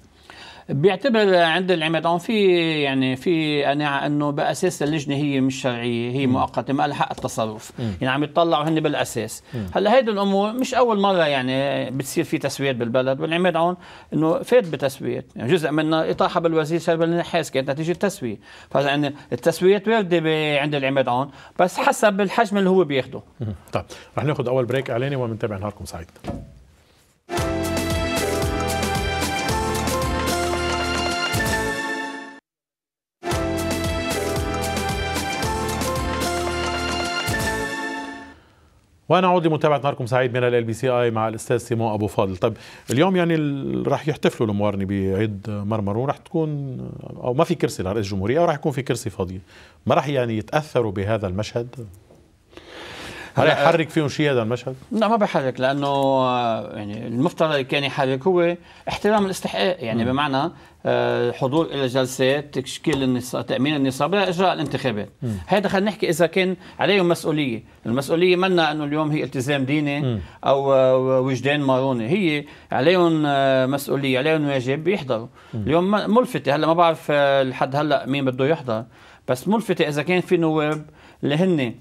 بيعتبر عند العماد في يعني في قناعه انه باساس اللجنه هي مش شرعيه هي مؤقته ما لها حق التصرف م. يعني عم يطلعوا هن بالاساس م. هلا هيدي الامور مش اول مره يعني بتصير في تسويات بالبلد والعماد عون انه فات بتسويات يعني جزء من اطاحه بالوزير سبب النحاس كانت نتيجه تسويه فيعني التسويات وارده عند العماد عون بس حسب الحجم اللي هو بياخده طيب رح ناخذ اول بريك اعلاني ومنتابع نهاركم سعيد وانا اعود لمتابعه نهاركم سعيد من ال بي سي اي مع الاستاذ سيمون ابو فاضل طيب اليوم يعني راح يحتفلوا الموارنه بعيد مرمر وراح تكون او ما في كرسي لرئيس الجمهوريه او راح يكون في كرسي فاضي ما راح يعني يتاثروا بهذا المشهد هل يحرك فيهم شيء هذا المشهد؟ لا ما بحرك لانه آه، يعني المفترض كان يحرك هو احترام الاستحقاق يعني م. بمعنى آه، حضور الى جلسات تشكيل النصاب تامين النصاب لاجراء الانتخابات هذا خلينا نحكي اذا كان عليهم مسؤوليه المسؤوليه منا انه اليوم هي التزام ديني م. او آه، وجدان ماروني هي عليهم مسؤوليه عليهم واجب يحضروا اليوم ملفته هلا ما بعرف لحد هلا مين بده يحضر بس ملفته اذا كان في نواب اللي هن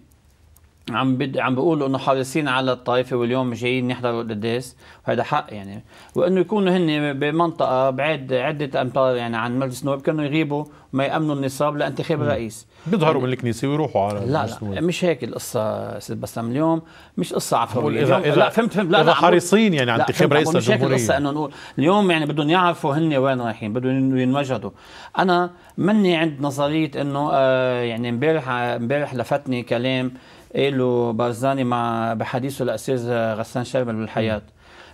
عم بد... عم بيقولوا انه حريصين على الطائفه واليوم جايين نحضروا القداس وهذا حق يعني وانه يكونوا هن بمنطقه بعيد عده امتار يعني عن مجلس النواب كانوا يغيبوا ما يامنوا النصاب لانتخاب الرئيس بيظهروا من الكنيسه ويروحوا على لا لا مش هيك القصه سيد بسام اليوم مش قصه عفويه إذا, إذا لا فهمت فهمت لا, اذا حريصين يعني على انتخاب رئيس الجمهوريه مش هيك القصه انه نقول اليوم يعني بدهم يعرفوا هن وين رايحين بدهم ينوجدوا انا مني عند نظريه انه آه يعني امبارح امبارح لفتني كلام قالوا بارزاني مع بحديثه الاستاذ غسان شربل بالحياه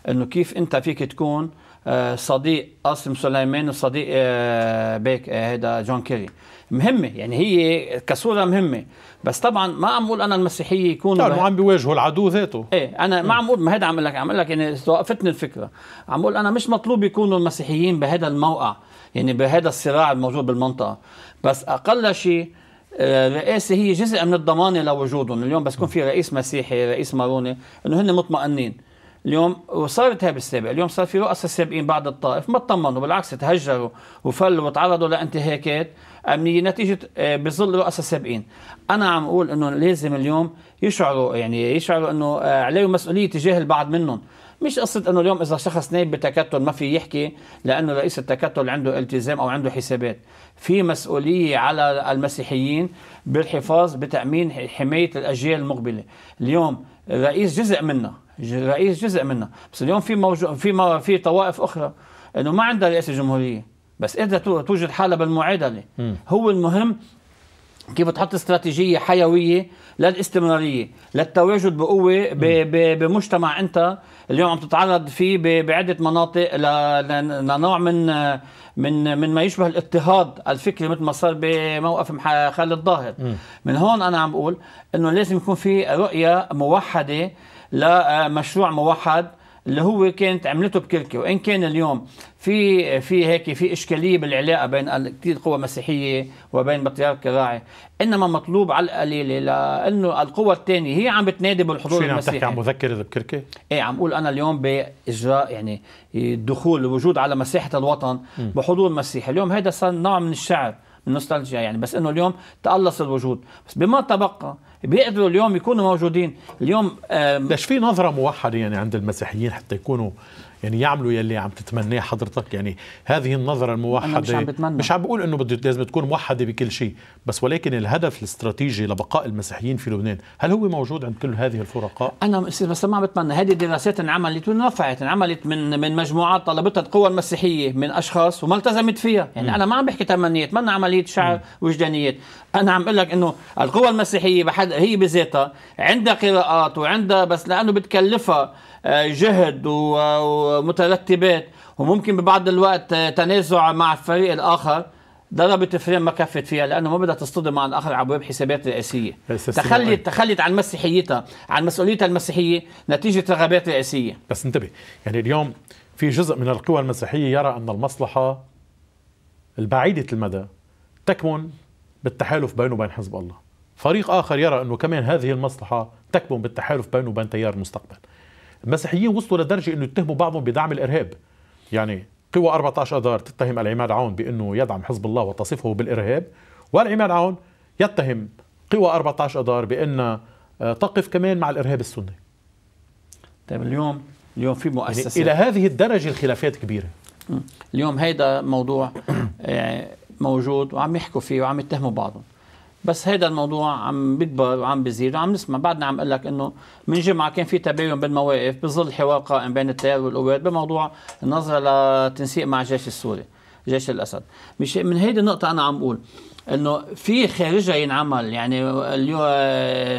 انه كيف انت فيك تكون آه، صديق قاسم سليمان وصديق آه، بيك هذا آه، جون كيري مهمه يعني هي كصوره مهمه بس طبعا ما عم اقول انا المسيحيه يكون لا عم بيواجهوا العدو ذاته ايه انا ما عم اقول ما هذا عم لك عم لك يعني وقفتني الفكره عم اقول انا مش مطلوب يكونوا المسيحيين بهذا الموقع يعني بهذا الصراع الموجود بالمنطقه بس اقل شيء الرئاسه آه، هي جزء من الضمانه لوجودهم اليوم بس يكون في رئيس مسيحي رئيس ماروني انه هن مطمئنين اليوم وصارت هاي بالسابق اليوم صار في رؤساء سابقين بعد الطائف ما اطمنوا بالعكس تهجروا وفلوا وتعرضوا لانتهاكات امنيه نتيجه آه، بظل رؤساء سابقين انا عم اقول انه لازم اليوم يشعروا يعني يشعروا انه آه، عليهم مسؤوليه تجاه البعض منهم مش قصه انه اليوم اذا شخص نايب بتكتل ما في يحكي لانه رئيس التكتل عنده التزام او عنده حسابات في مسؤوليه على المسيحيين بالحفاظ بتامين حمايه الاجيال المقبله اليوم الرئيس جزء منا الرئيس جزء منا بس اليوم في موجو في في طوائف اخرى انه ما عندها رئاسه جمهوريه بس قدرت توجد حالة بالمعادلة هو المهم كيف تحط استراتيجية حيوية للاستمرارية للتواجد بقوة بمجتمع أنت اليوم عم تتعرض فيه بعدة مناطق لنوع من من من ما يشبه الاضطهاد الفكري مثل ما صار بموقف خالد ظاهر من هون أنا عم بقول إنه لازم يكون في رؤية موحدة لمشروع موحد اللي هو كانت عملته بكركي وان كان اليوم في في هيك في اشكاليه بالعلاقه بين كثير قوى مسيحيه وبين بطريرك الراعي انما مطلوب على القليله لانه القوى الثانيه هي عم بتنادي بالحضور شو المسيحي عم تحكي عم بذكر بكركي؟ ايه عم اقول انا اليوم باجراء يعني الدخول الوجود على مساحه الوطن بحضور مسيحي اليوم هذا صار نوع من الشعر النوستالجيا يعني بس انه اليوم تقلص الوجود بس بما تبقى بيقدروا اليوم يكونوا موجودين اليوم ليش في نظره موحده يعني عند المسيحيين حتى يكونوا يعني يعملوا يلي عم تتمناه حضرتك يعني هذه النظرة الموحدة مش عم, بتمنى. مش عم بقول انه بده لازم تكون موحدة بكل شيء بس ولكن الهدف الاستراتيجي لبقاء المسيحيين في لبنان هل هو موجود عند كل هذه الفرقاء انا بس ما عم بتمنى هذه الدراسات انعملت ونرفعت انعملت من من مجموعات طلبتها القوى المسيحية من اشخاص وما التزمت فيها يعني م. انا ما عم بحكي تمنيات ما عملية شعر وجدانيات انا عم اقول لك انه القوى المسيحية بحد هي بذاتها عندها قراءات وعندها بس لانه بتكلفها جهد ومترتبات وممكن ببعض الوقت تنازع مع الفريق الاخر ضربة الفريم ما كفت فيها لانه ما بدها تصطدم مع الاخر على ابواب حسابات رئاسيه تخلت تخلت عن مسيحيتها عن مسؤوليتها المسيحيه نتيجه رغبات رئاسيه بس انتبه يعني اليوم في جزء من القوى المسيحيه يرى ان المصلحه البعيده المدى تكمن بالتحالف بينه وبين حزب الله فريق اخر يرى انه كمان هذه المصلحه تكمن بالتحالف بينه وبين تيار المستقبل المسيحيين وصلوا لدرجه انه يتهموا بعضهم بدعم الارهاب يعني قوى 14 اذار تتهم العماد عون بانه يدعم حزب الله وتصفه بالارهاب والعماد عون يتهم قوى 14 اذار بان آه، تقف كمان مع الارهاب السني طيب اليوم اليوم في مؤسسات يعني الى هذه الدرجه الخلافات كبيره اليوم هيدا موضوع آه، موجود وعم يحكوا فيه وعم يتهموا بعضهم بس هيدا الموضوع عم بيكبر وعم بيزيد وعم نسمع بعدنا عم اقول لك انه من جمعه كان في تباين بالمواقف بظل حوار قائم بين التيار والقوات بموضوع النظره لتنسيق مع الجيش السوري جيش الاسد مش من هيدي النقطه انا عم بقول انه في خارجها ينعمل يعني اليوم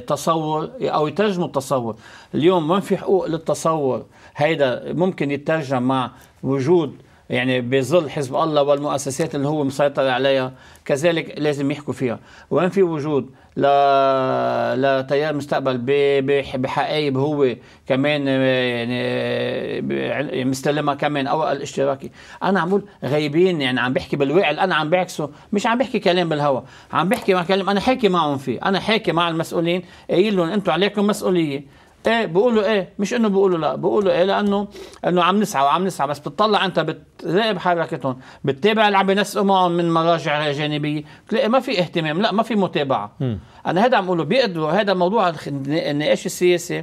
تصور او يترجموا التصور اليوم وين في حقوق للتصور هيدا ممكن يترجم مع وجود يعني بظل حزب الله والمؤسسات اللي هو مسيطر عليها كذلك لازم يحكوا فيها وين في وجود لا لتيار مستقبل بحقائب هو كمان آه، يعني آه، مستلمها كمان او الاشتراكي انا عم بقول غايبين يعني عم بحكي بالواقع انا عم بعكسه مش عم بحكي كلام بالهواء عم بحكي مع كلام انا حاكي معهم فيه انا حاكي مع المسؤولين قايل لهم انتم عليكم مسؤوليه ايه بيقولوا ايه مش انه بيقولوا لا بيقولوا ايه لانه انه عم نسعى وعم نسعى بس بتطلع انت بتراقب حركتهم بتتابع اللي عم ينسقوا معهم من مراجع جانبيه بتلاقي ما في اهتمام لا ما في متابعه م. انا هذا عم اقوله بيقدروا هذا موضوع النقاش السياسي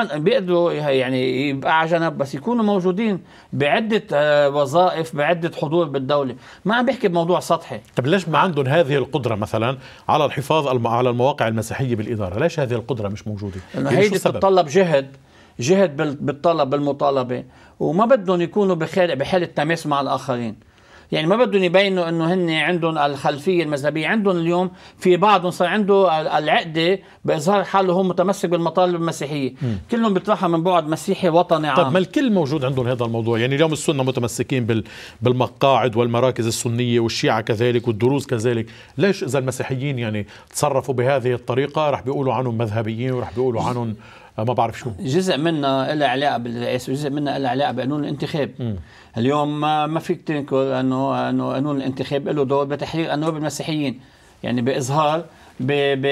بيقدروا يعني يبقى على جنب بس يكونوا موجودين بعده آه، وظائف بعده حضور بالدوله ما عم بحكي بموضوع سطحي طب ليش ما عندهم هذه القدره مثلا على الحفاظ على المواقع المسيحيه بالاداره ليش هذه القدره مش موجوده يعني هي بتتطلب جهد جهد بالطلب بالمطالبه وما بدهم يكونوا بحاله تماس مع الاخرين يعني ما بدهم يبينوا انه هن عندهم الخلفيه المذهبيه عندهم اليوم في بعضهم صار عنده العقده باظهار حاله هو متمسك بالمطالب المسيحيه م. كلهم بيطرحها من بعد مسيحي وطني طيب، عام طب ما الكل موجود عندهم هذا الموضوع يعني اليوم السنه متمسكين بال بالمقاعد والمراكز السنيه والشيعه كذلك والدروز كذلك ليش اذا المسيحيين يعني تصرفوا بهذه الطريقه رح بيقولوا عنهم مذهبيين ورح بيقولوا عنهم أه، ما بعرف شو جزء منها له علاقه بالرئاسه وجزء منها له علاقه بقانون الانتخاب م. اليوم ما ما فيك تنكر انه انه قانون الانتخاب له دور بتحرير النواب المسيحيين يعني باظهار ب ب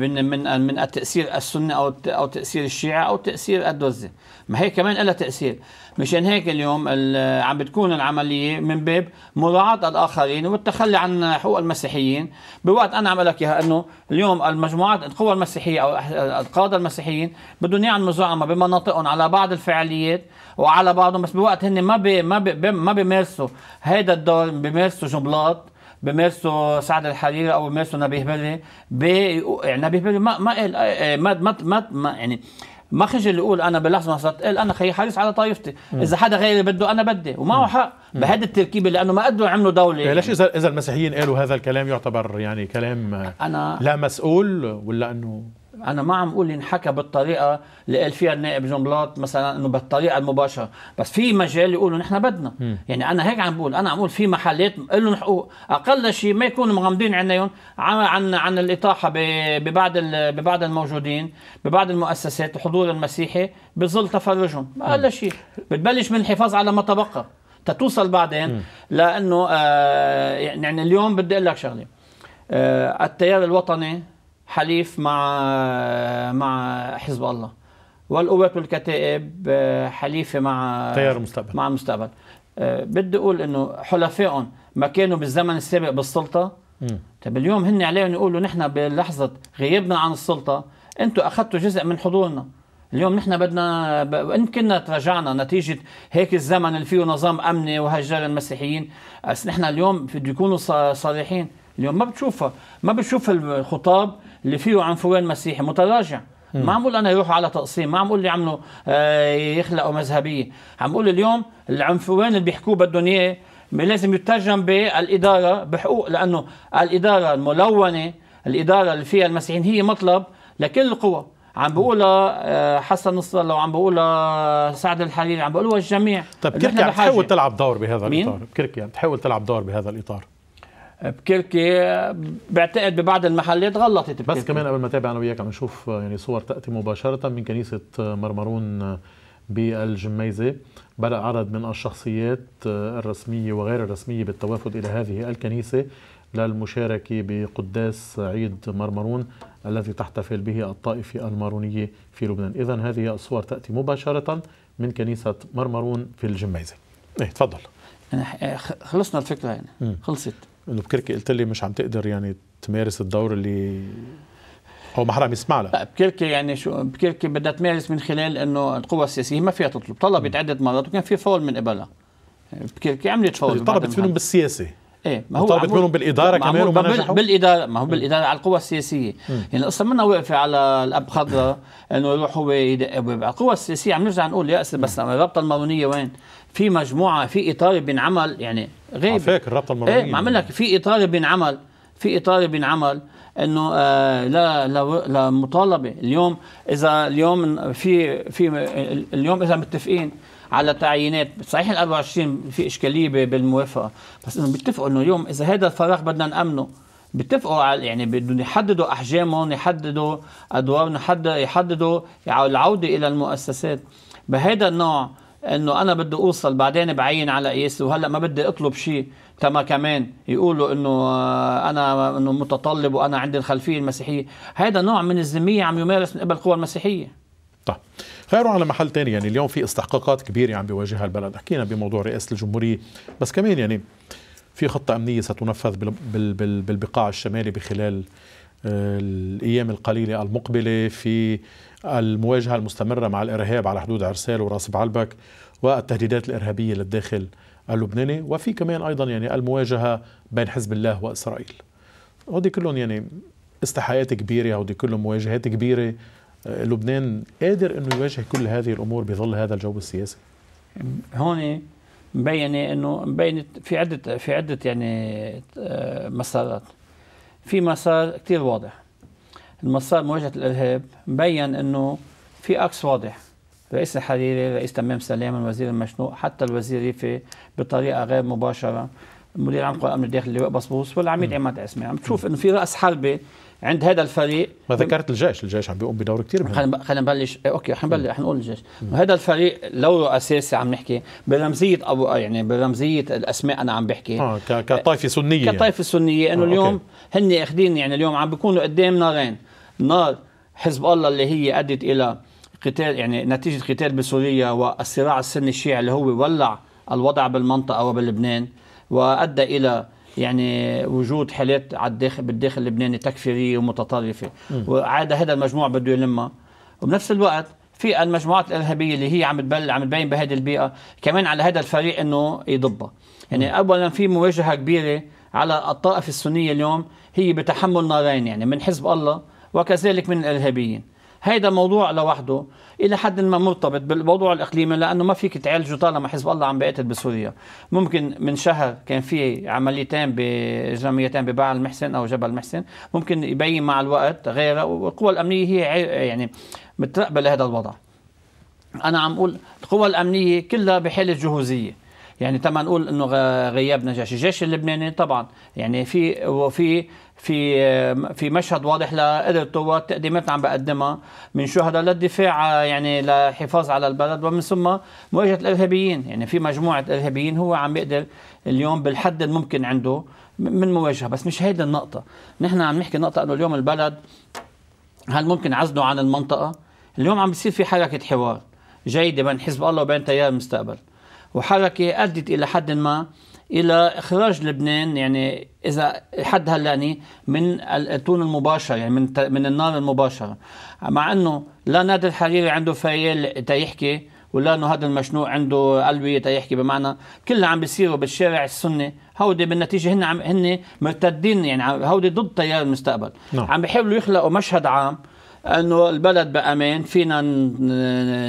من من من التاثير السني او او تاثير الشيعه او تاثير الدوزه ما هي كمان لها تاثير مشان هيك اليوم عم بتكون العمليه من باب مراعاه الاخرين والتخلي عن حقوق المسيحيين بوقت انا عم لك اياها انه اليوم المجموعات القوى المسيحيه او القاده المسيحيين بدهم يعملوا المزاحمه بمناطقهم على بعض الفعاليات وعلى بعضهم بس بوقت هن ما بي ما بي ما بيمارسوا هذا الدور بيمارسوا جملات بمارسوا سعد الحريري او بمارسوا نبيه بري بي يعني نبيه بري ما ما قال آه، آه، ما, ما, ما يعني ما خجل يقول انا بلحظه ما صرت قال انا خي حريص على طائفتي اذا حدا غيري بده انا بدي ومعه حق بهذه التركيبه لانه ما قدروا يعملوا دوله إيه، ليش اذا اذا المسيحيين قالوا هذا الكلام يعتبر يعني كلام آه، انا لا مسؤول ولا انه انا ما عم اقول ينحكى بالطريقه اللي قال فيها النائب جنبلاط مثلا انه بالطريقه المباشره بس في مجال يقولوا نحن بدنا م. يعني انا هيك عم بقول انا عم اقول في محلات لهم حقوق اقل شيء ما يكونوا مغمضين عينيهم عن عن, الاطاحه ببعض ببعض الموجودين ببعض المؤسسات الحضور المسيحي بظل تفرجهم اقل شيء بتبلش من الحفاظ على ما تبقى تتوصل بعدين م. لانه آه يعني اليوم بدي اقول لك شغله آه التيار الوطني حليف مع مع حزب الله والقوات والكتائب آه، حليفه مع تيار المستقبل مع المستقبل آه، بدي اقول انه حلفائهم ما كانوا بالزمن السابق بالسلطه طيب اليوم هن عليهم يقولوا نحن بلحظه غيابنا عن السلطه انتم اخذتوا جزء من حضورنا اليوم نحن بدنا ب... ان كنا تراجعنا نتيجه هيك الزمن اللي فيه نظام امني وهجر المسيحيين بس نحن اليوم بده يكونوا صريحين اليوم ما بتشوفها ما بتشوف الخطاب اللي فيه عنفوان مسيحي متراجع ما عم بقول انا يروحوا على تقسيم ما عم بقول يعملوا آه، يخلقوا مذهبيه عم بقول اليوم العنفوان اللي بيحكوه بدهم اياه لازم يترجم بالاداره بحقوق لانه الاداره الملونه الاداره اللي فيها المسيحيين هي مطلب لكل القوى عم بقولها آه، حسن نصر الله وعم بقولها سعد الحريري عم بقولها الجميع طيب كيف عم تحاول تلعب دور بهذا مين؟ الاطار كيف عم تحاول تلعب دور بهذا الاطار بكركي بعتقد ببعض المحلات غلطت بكركي. بس كمان قبل ما تابع انا وياك عم نشوف يعني صور تاتي مباشره من كنيسه مرمرون بالجميزه بدأ عدد من الشخصيات الرسمية وغير الرسمية بالتوافد إلى هذه الكنيسة للمشاركة بقداس عيد مرمرون الذي تحتفل به الطائفة المارونية في لبنان إذا هذه الصور تأتي مباشرة من كنيسة مرمرون في الجميزة إيه تفضل خلصنا الفكرة يعني خلصت انه بكركي قلت لي مش عم تقدر يعني تمارس الدور اللي هو ما حدا عم يسمع لها بكركي يعني شو بكركي بدها تمارس من خلال انه القوى السياسيه ما فيها تطلب طلبت عده مرات وكان في فول من قبلها بكركي عملت فول طلبت منهم بالسياسه ايه ما هو طلبت منهم بالاداره كمان وما نجحوا بالاداره ما هو بالاداره على القوى السياسيه مم. يعني القصه منا واقفه على الاب خضرة انه يروح هو يدق القوى السياسيه عم نرجع نقول يا بس الرابطه المارونيه وين؟ في مجموعه في اطار بينعمل يعني غير فاكر الرابطه المروريه ايه ما عم لك في اطار بينعمل في اطار بينعمل انه آه لا لمطالبه اليوم اذا اليوم في في اليوم اذا متفقين على تعيينات صحيح ال 24 في اشكاليه بالموافقه بس انه بيتفقوا انه اليوم اذا هذا الفراغ بدنا نامنه بيتفقوا على يعني بدهم يحددوا احجامهم يحددوا ادوارهم يحددوا العوده الى المؤسسات بهذا النوع انه انا بدي اوصل بعدين بعين على قياسي وهلا ما بدي اطلب شيء تما كمان يقولوا انه آه، انا انه متطلب وانا عندي الخلفيه المسيحيه هذا نوع من الذميه عم يمارس من قبل القوى المسيحيه طيب غيروا على محل تاني يعني اليوم في استحقاقات كبيرة عم بيواجهها البلد حكينا بموضوع رئاسة الجمهورية بس كمان يعني في خطة أمنية ستنفذ بالبقاع الشمالي بخلال آه، الأيام القليلة المقبلة في المواجهة المستمرة مع الإرهاب على حدود عرسال وراس بعلبك والتهديدات الإرهابية للداخل اللبناني وفي كمان أيضا يعني المواجهة بين حزب الله وإسرائيل هودي كلهم يعني استحقاقات كبيرة هودي كلهم مواجهات كبيرة لبنان قادر أنه يواجه كل هذه الأمور بظل هذا الجو السياسي هون مبينة أنه مبينة في عدة في عدة يعني آه، مسارات في مسار كثير واضح المسار مواجهه الارهاب مبين انه في عكس واضح رئيس الحريري رئيس تمام سلام الوزير المشنوق حتى الوزير ريفي بطريقه غير مباشره مدير عام قوى الامن الداخلي اللواء بصبوص والعميد عماد عسمي عم تشوف انه في راس حربه عند هذا الفريق ما ذكرت الجيش الجيش عم بيقوم بدور كثير مهم خلينا نبلش إيه، اوكي رح نبلش نقول الجيش هذا الفريق لو اساسي عم نحكي برمزيه ابو يعني برمزيه الاسماء انا عم بحكي اه كطائفه سنيه كطائفه سنيه انه آه اليوم هن اخذين يعني اليوم عم بيكونوا قدام نارين نار حزب الله اللي هي ادت الى قتال يعني نتيجه قتال بسوريا والصراع السني الشيعي اللي هو ولع الوضع بالمنطقه وبلبنان وادى الى يعني وجود حالات على الداخل بالداخل اللبناني تكفيريه ومتطرفه وعاد هذا المجموع بده يلمها وبنفس الوقت في المجموعات الارهابيه اللي هي عم تبل عم تبين بهذه البيئه كمان على هذا الفريق انه يضبها يعني اولا في مواجهه كبيره على الطائفه السنيه اليوم هي بتحمل نارين يعني من حزب الله وكذلك من الإرهابيين هيدا موضوع لوحده الى حد ما مرتبط بالموضوع الاقليمي لانه ما فيك تعالجه طالما حزب الله عم بيقتل بسوريا ممكن من شهر كان في عمليتين بجمعيتين ببعل المحسن او جبل المحسن ممكن يبين مع الوقت غيره والقوى الامنيه هي يعني مترقبه لهذا الوضع انا عم اقول القوى الامنيه كلها بحاله جهوزيه يعني تما نقول انه غياب نجاش الجيش اللبناني طبعا يعني في وفي في آه، في مشهد واضح لقدرته والتقديمات اللي عم بقدمها من شهداء للدفاع آه، يعني للحفاظ على البلد ومن ثم مواجهه الارهابيين يعني في مجموعه ارهابيين هو عم بيقدر اليوم بالحد الممكن عنده من مواجهه بس مش هيدي النقطه نحن عم نحكي نقطه انه اليوم البلد هل ممكن عزله عن المنطقه اليوم عم بيصير في حركه حوار جيده بين حزب الله وبين تيار المستقبل وحركه ادت الى حد ما الى اخراج لبنان يعني اذا حد هلاني من التون المباشر يعني من يعني من النار المباشره مع انه لا نادر الحريري عنده فيال تيحكي ولا انه هذا المشنوع عنده قلبي تيحكي بمعنى كل عم بيصيروا بالشارع السني هودي بالنتيجه هن عم هن مرتدين يعني هودي ضد تيار المستقبل نعم. عم بيحاولوا يخلقوا مشهد عام انه البلد بامان فينا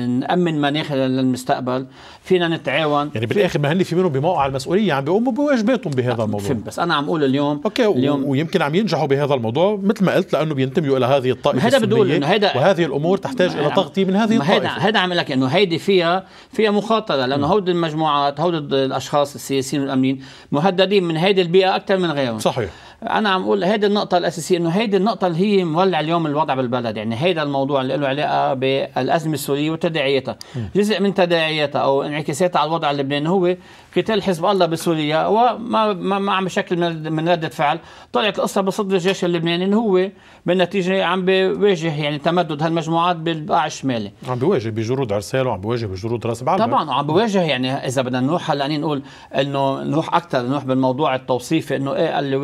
نامن مناخنا للمستقبل فينا نتعاون يعني بالاخر ما هن في منهم بموقع المسؤوليه عم بيقوموا بواجباتهم بهذا الموضوع بس انا عم اقول اليوم اوكي اليوم ويمكن عم ينجحوا بهذا الموضوع مثل ما قلت لانه بينتموا الى هذه الطائفه هذا بدول انه هيدا وهذه الامور تحتاج الى تغطيه من هذه الطائفه هذا عم لك انه هيدي فيها فيها مخاطره لانه هودي المجموعات هودي الاشخاص السياسيين والامنيين مهددين من هيدي البيئه اكثر من غيرهم صحيح انا عم اقول هيدي النقطه الاساسيه انه هيدي النقطه اللي هي مولع اليوم الوضع بالبلد يعني هيدا الموضوع اللي له علاقه بالازمه السوريه وتداعياتها جزء من تداعياتها او انعكاساتها على الوضع اللبناني هو قتال حزب الله بسوريا وما ما عم بشكل من رده فعل طلعت القصه بصدر الجيش اللبناني اللي هو بالنتيجه عم بيواجه يعني تمدد هالمجموعات بالبقاع الشمالي عم بيواجه بجرود عرسال وعم بيواجه بجرود راس بعلبة طبعا وعم بيواجه يعني اذا بدنا نروح هلا نقول انه نروح اكثر نروح بالموضوع التوصيفي انه ايه اللي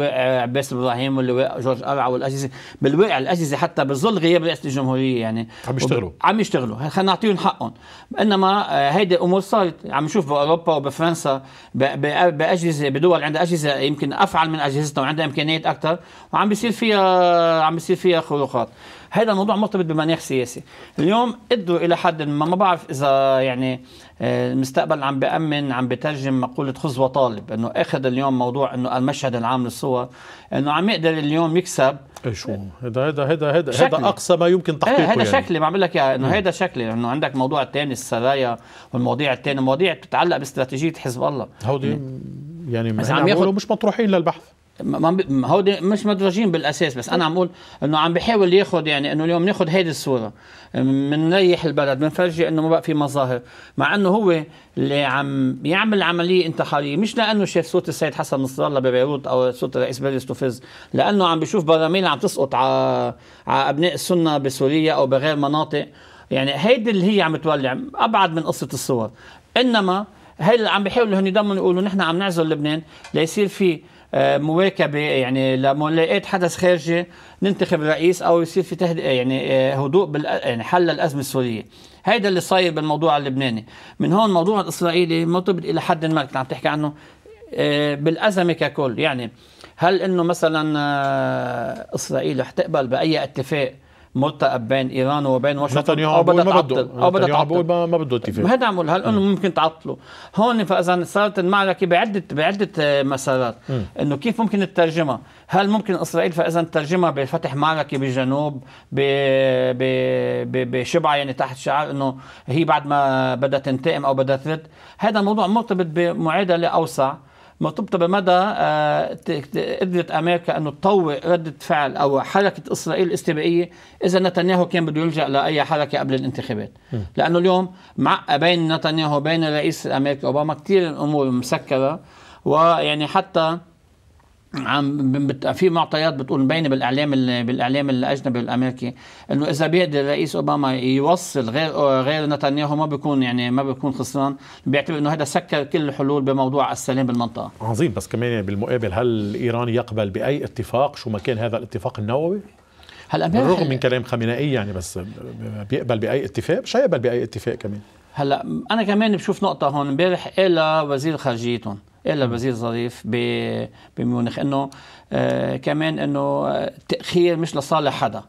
عباس ابراهيم واللواء جورج قرعه والاجهزه بالواقع الاجهزه حتى بظل غياب رئاسه الجمهوريه يعني عم يشتغلوا عم يشتغلوا خلينا نعطيهم حقهم انما آه، هيدي امور صارت عم نشوف باوروبا وبفرنسا باجهزه بدول عندها اجهزه يمكن افعل من اجهزتنا وعندها امكانيات اكثر وعم بيصير فيها عم بيصير فيها خروقات هذا الموضوع مرتبط بمناخ سياسي اليوم ادوا الى حد ما ما بعرف اذا يعني آه، المستقبل عم بأمن عم بترجم مقولة خذ وطالب انه اخذ اليوم موضوع انه المشهد العام للصور انه عم يقدر اليوم يكسب إيه، شو هذا هذا هذا هذا اقصى ما يمكن إيه، تحقيقه هذا يعني. شكلي ما عم لك اياه انه هذا شكلي انه عندك موضوع الثاني السرايا والمواضيع الثانيه مواضيع بتتعلق باستراتيجيه حزب الله هودي يعني, يعني عم ياخد... مش مطروحين للبحث هودي مش مدرجين بالاساس بس انا عم اقول انه عم بيحاول ياخذ يعني انه اليوم ناخذ هيدي الصوره منريح البلد بنفرجي انه ما بقى في مظاهر مع انه هو اللي عم يعمل عمليه انتحاريه مش لانه شاف صوره السيد حسن نصر الله ببيروت او صوره الرئيس بيريس توفيز لانه عم بيشوف براميل عم تسقط على على ابناء السنه بسوريا او بغير مناطق يعني هيدي اللي هي عم تولع ابعد من قصه الصور انما هي اللي عم بيحاولوا هن يضمنوا يقولوا نحن عم نعزل لبنان ليصير في آه، مواكبه يعني لما لقيت حدث خارجي ننتخب رئيس او يصير في تهد... يعني آه، هدوء بال... يعني حل الازمه السوريه هيدا اللي صاير بالموضوع اللبناني من هون الموضوع الاسرائيلي مرتبط الى حد ما كنت عم تحكي عنه آه، بالازمه ككل يعني هل انه مثلا اسرائيل رح تقبل باي اتفاق مرتقب بين ايران وبين واشنطن او بدها تعطل او بدها تعطل ما, ما بده اتفاق هذا عمول هل انه ممكن تعطله هون فاذا صارت المعركه بعده بعده آه، مسارات انه كيف ممكن تترجمها هل ممكن اسرائيل فاذا ترجمها بفتح معركه بالجنوب بشبعه يعني تحت شعار انه هي بعد ما بدها تنتقم او بدها ترد هذا الموضوع مرتبط بمعادله اوسع مرتبطه بمدى آه، قدرت امريكا انه تطوق رده فعل او حركه اسرائيل الاستبائيه اذا نتنياهو كان بده يلجا لاي حركه قبل الانتخابات لانه اليوم مع بين نتنياهو وبين الرئيس الامريكي اوباما كثير الامور مسكره ويعني حتى عم بت... في معطيات بتقول مبينه بالاعلام ال... بالاعلام الاجنبي الامريكي انه اذا بيقدر الرئيس اوباما يوصل غير غير نتنياهو ما بيكون يعني ما بيكون خسران بيعتبر انه هذا سكر كل الحلول بموضوع السلام بالمنطقه عظيم بس كمان بالمقابل هل ايران يقبل باي اتفاق شو ما كان هذا الاتفاق النووي؟ هلا بالرغم من كلام خامنائي يعني بس بيقبل باي اتفاق مش هيقبل باي اتفاق كمان هلا انا كمان بشوف نقطه هون امبارح قالها وزير خارجيتهم الا بزيد ظريف بميونخ انه آه، كمان انه التاخير آه، مش لصالح حدا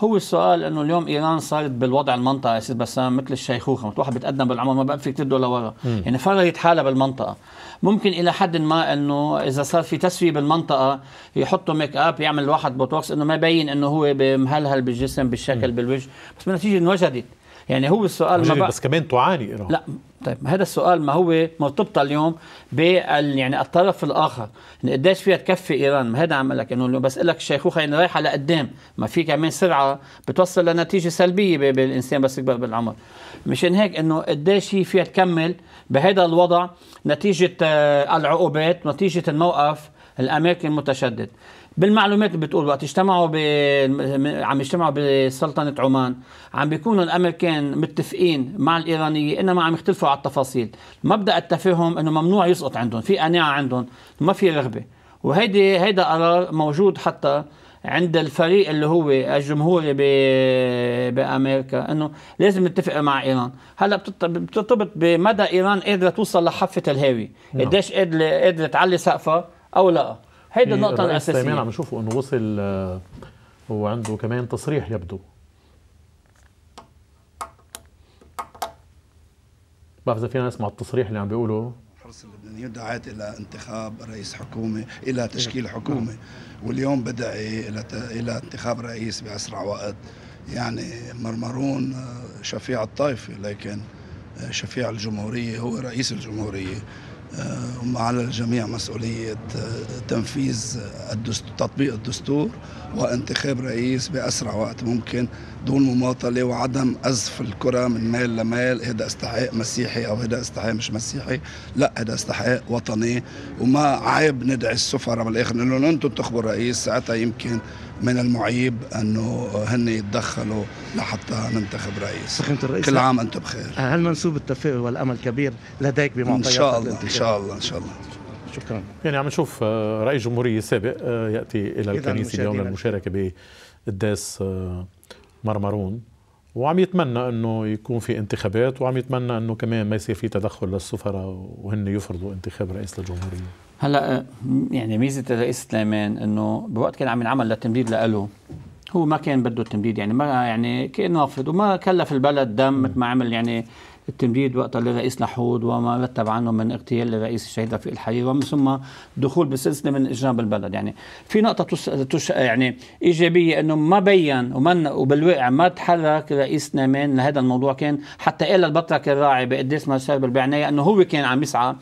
هو السؤال انه اليوم ايران صارت بالوضع المنطقه يا سيد بسام مثل الشيخوخه مثل واحد بتقدم بالعمر ما بقى فيك تده لورا يعني فرغت حالها بالمنطقه ممكن الى حد ما انه اذا صار في تسويه بالمنطقه يحطوا ميك اب يعمل الواحد بوتوكس انه ما يبين انه هو مهلهل بالجسم بالشكل مم. بالوجه بس بالنتيجه انوجدت يعني هو السؤال ما بس كمان تعاني إيران لا طيب ما هذا السؤال ما هو مرتبطه اليوم بال يعني الطرف الاخر يعني قديش فيها تكفي ايران ما هذا عم لك انه بس لك الشيخوخه يعني رايحه لقدام ما في كمان سرعه بتوصل لنتيجه سلبيه بالانسان بس يكبر بالعمر مشان هيك انه قديش هي فيها تكمل بهذا الوضع نتيجه آه، العقوبات نتيجه الموقف الامريكي المتشدد بالمعلومات اللي بتقول وقت اجتمعوا ب... عم يجتمعوا بسلطنة عمان عم بيكونوا الامريكان متفقين مع الايرانية انما عم يختلفوا على التفاصيل مبدا التفاهم انه ممنوع يسقط عندهم في قناعه عندهم ما في رغبه وهيدي هيدا قرار موجود حتى عند الفريق اللي هو الجمهوري ب... بامريكا انه لازم نتفق مع ايران هلا بترتبط بمدى ايران قادره توصل لحافه الهاوي نعم. قديش قادره قادره تعلي سقفها او لا هيدا النقطة الأساسية سليمان عم نشوفه إنه وصل آه، وعنده كمان تصريح يبدو بعرف إذا فينا نسمع التصريح اللي عم بيقوله الحرس اللبناني دعت إلى انتخاب رئيس حكومة إلى تشكيل حكومة واليوم بدعي إلى إلى انتخاب رئيس بأسرع وقت يعني مرمرون آه، شفيع الطائفة لكن آه، شفيع الجمهورية هو رئيس الجمهورية آه، هم على الجميع مسؤولية آه، تنفيذ الدستور تطبيق الدستور وانتخاب رئيس بأسرع وقت ممكن دون مماطلة وعدم أزف الكرة من مال لمال هذا استحقاق مسيحي أو هذا استحقاق مش مسيحي لا هذا استحقاق وطني وما عيب ندعي السفراء بالآخر لأنه أنتم تخبر رئيس ساعتها يمكن من المعيب انه هن يتدخلوا لحتى ننتخب رئيس فخامة الرئيس كل عام انتم بخير آه، هل منسوب التفاؤل والامل كبير لديك بمعطيات ان شاء الله ان شاء الله ان شاء الله شكرا يعني عم نشوف آه، رئيس جمهورية سابق آه، ياتي الى الكنيسه اليوم للمشاركه بقداس مرمرون وعم يتمنى انه يكون في انتخابات وعم يتمنى انه كمان ما يصير في تدخل للسفراء وهن يفرضوا انتخاب رئيس للجمهوريه هلا آه، يعني ميزه الرئيس سليمان انه بوقت كان عم ينعمل للتمديد له هو ما كان بده التمديد يعني ما يعني كان رافض وما كلف البلد دم مثل ما عمل يعني التمديد وقتها للرئيس لحود وما رتب عنه من اغتيال الرئيس الشهيد في الحريري ومن ثم دخول بسلسله من اجرام البلد يعني في نقطه تش... تش... يعني ايجابيه انه ما بين ومن وبالواقع ما تحرك رئيس نامان لهذا الموضوع كان حتى قال البطرك الراعي بقديس ما شرب البعنايه انه هو كان عم يسعى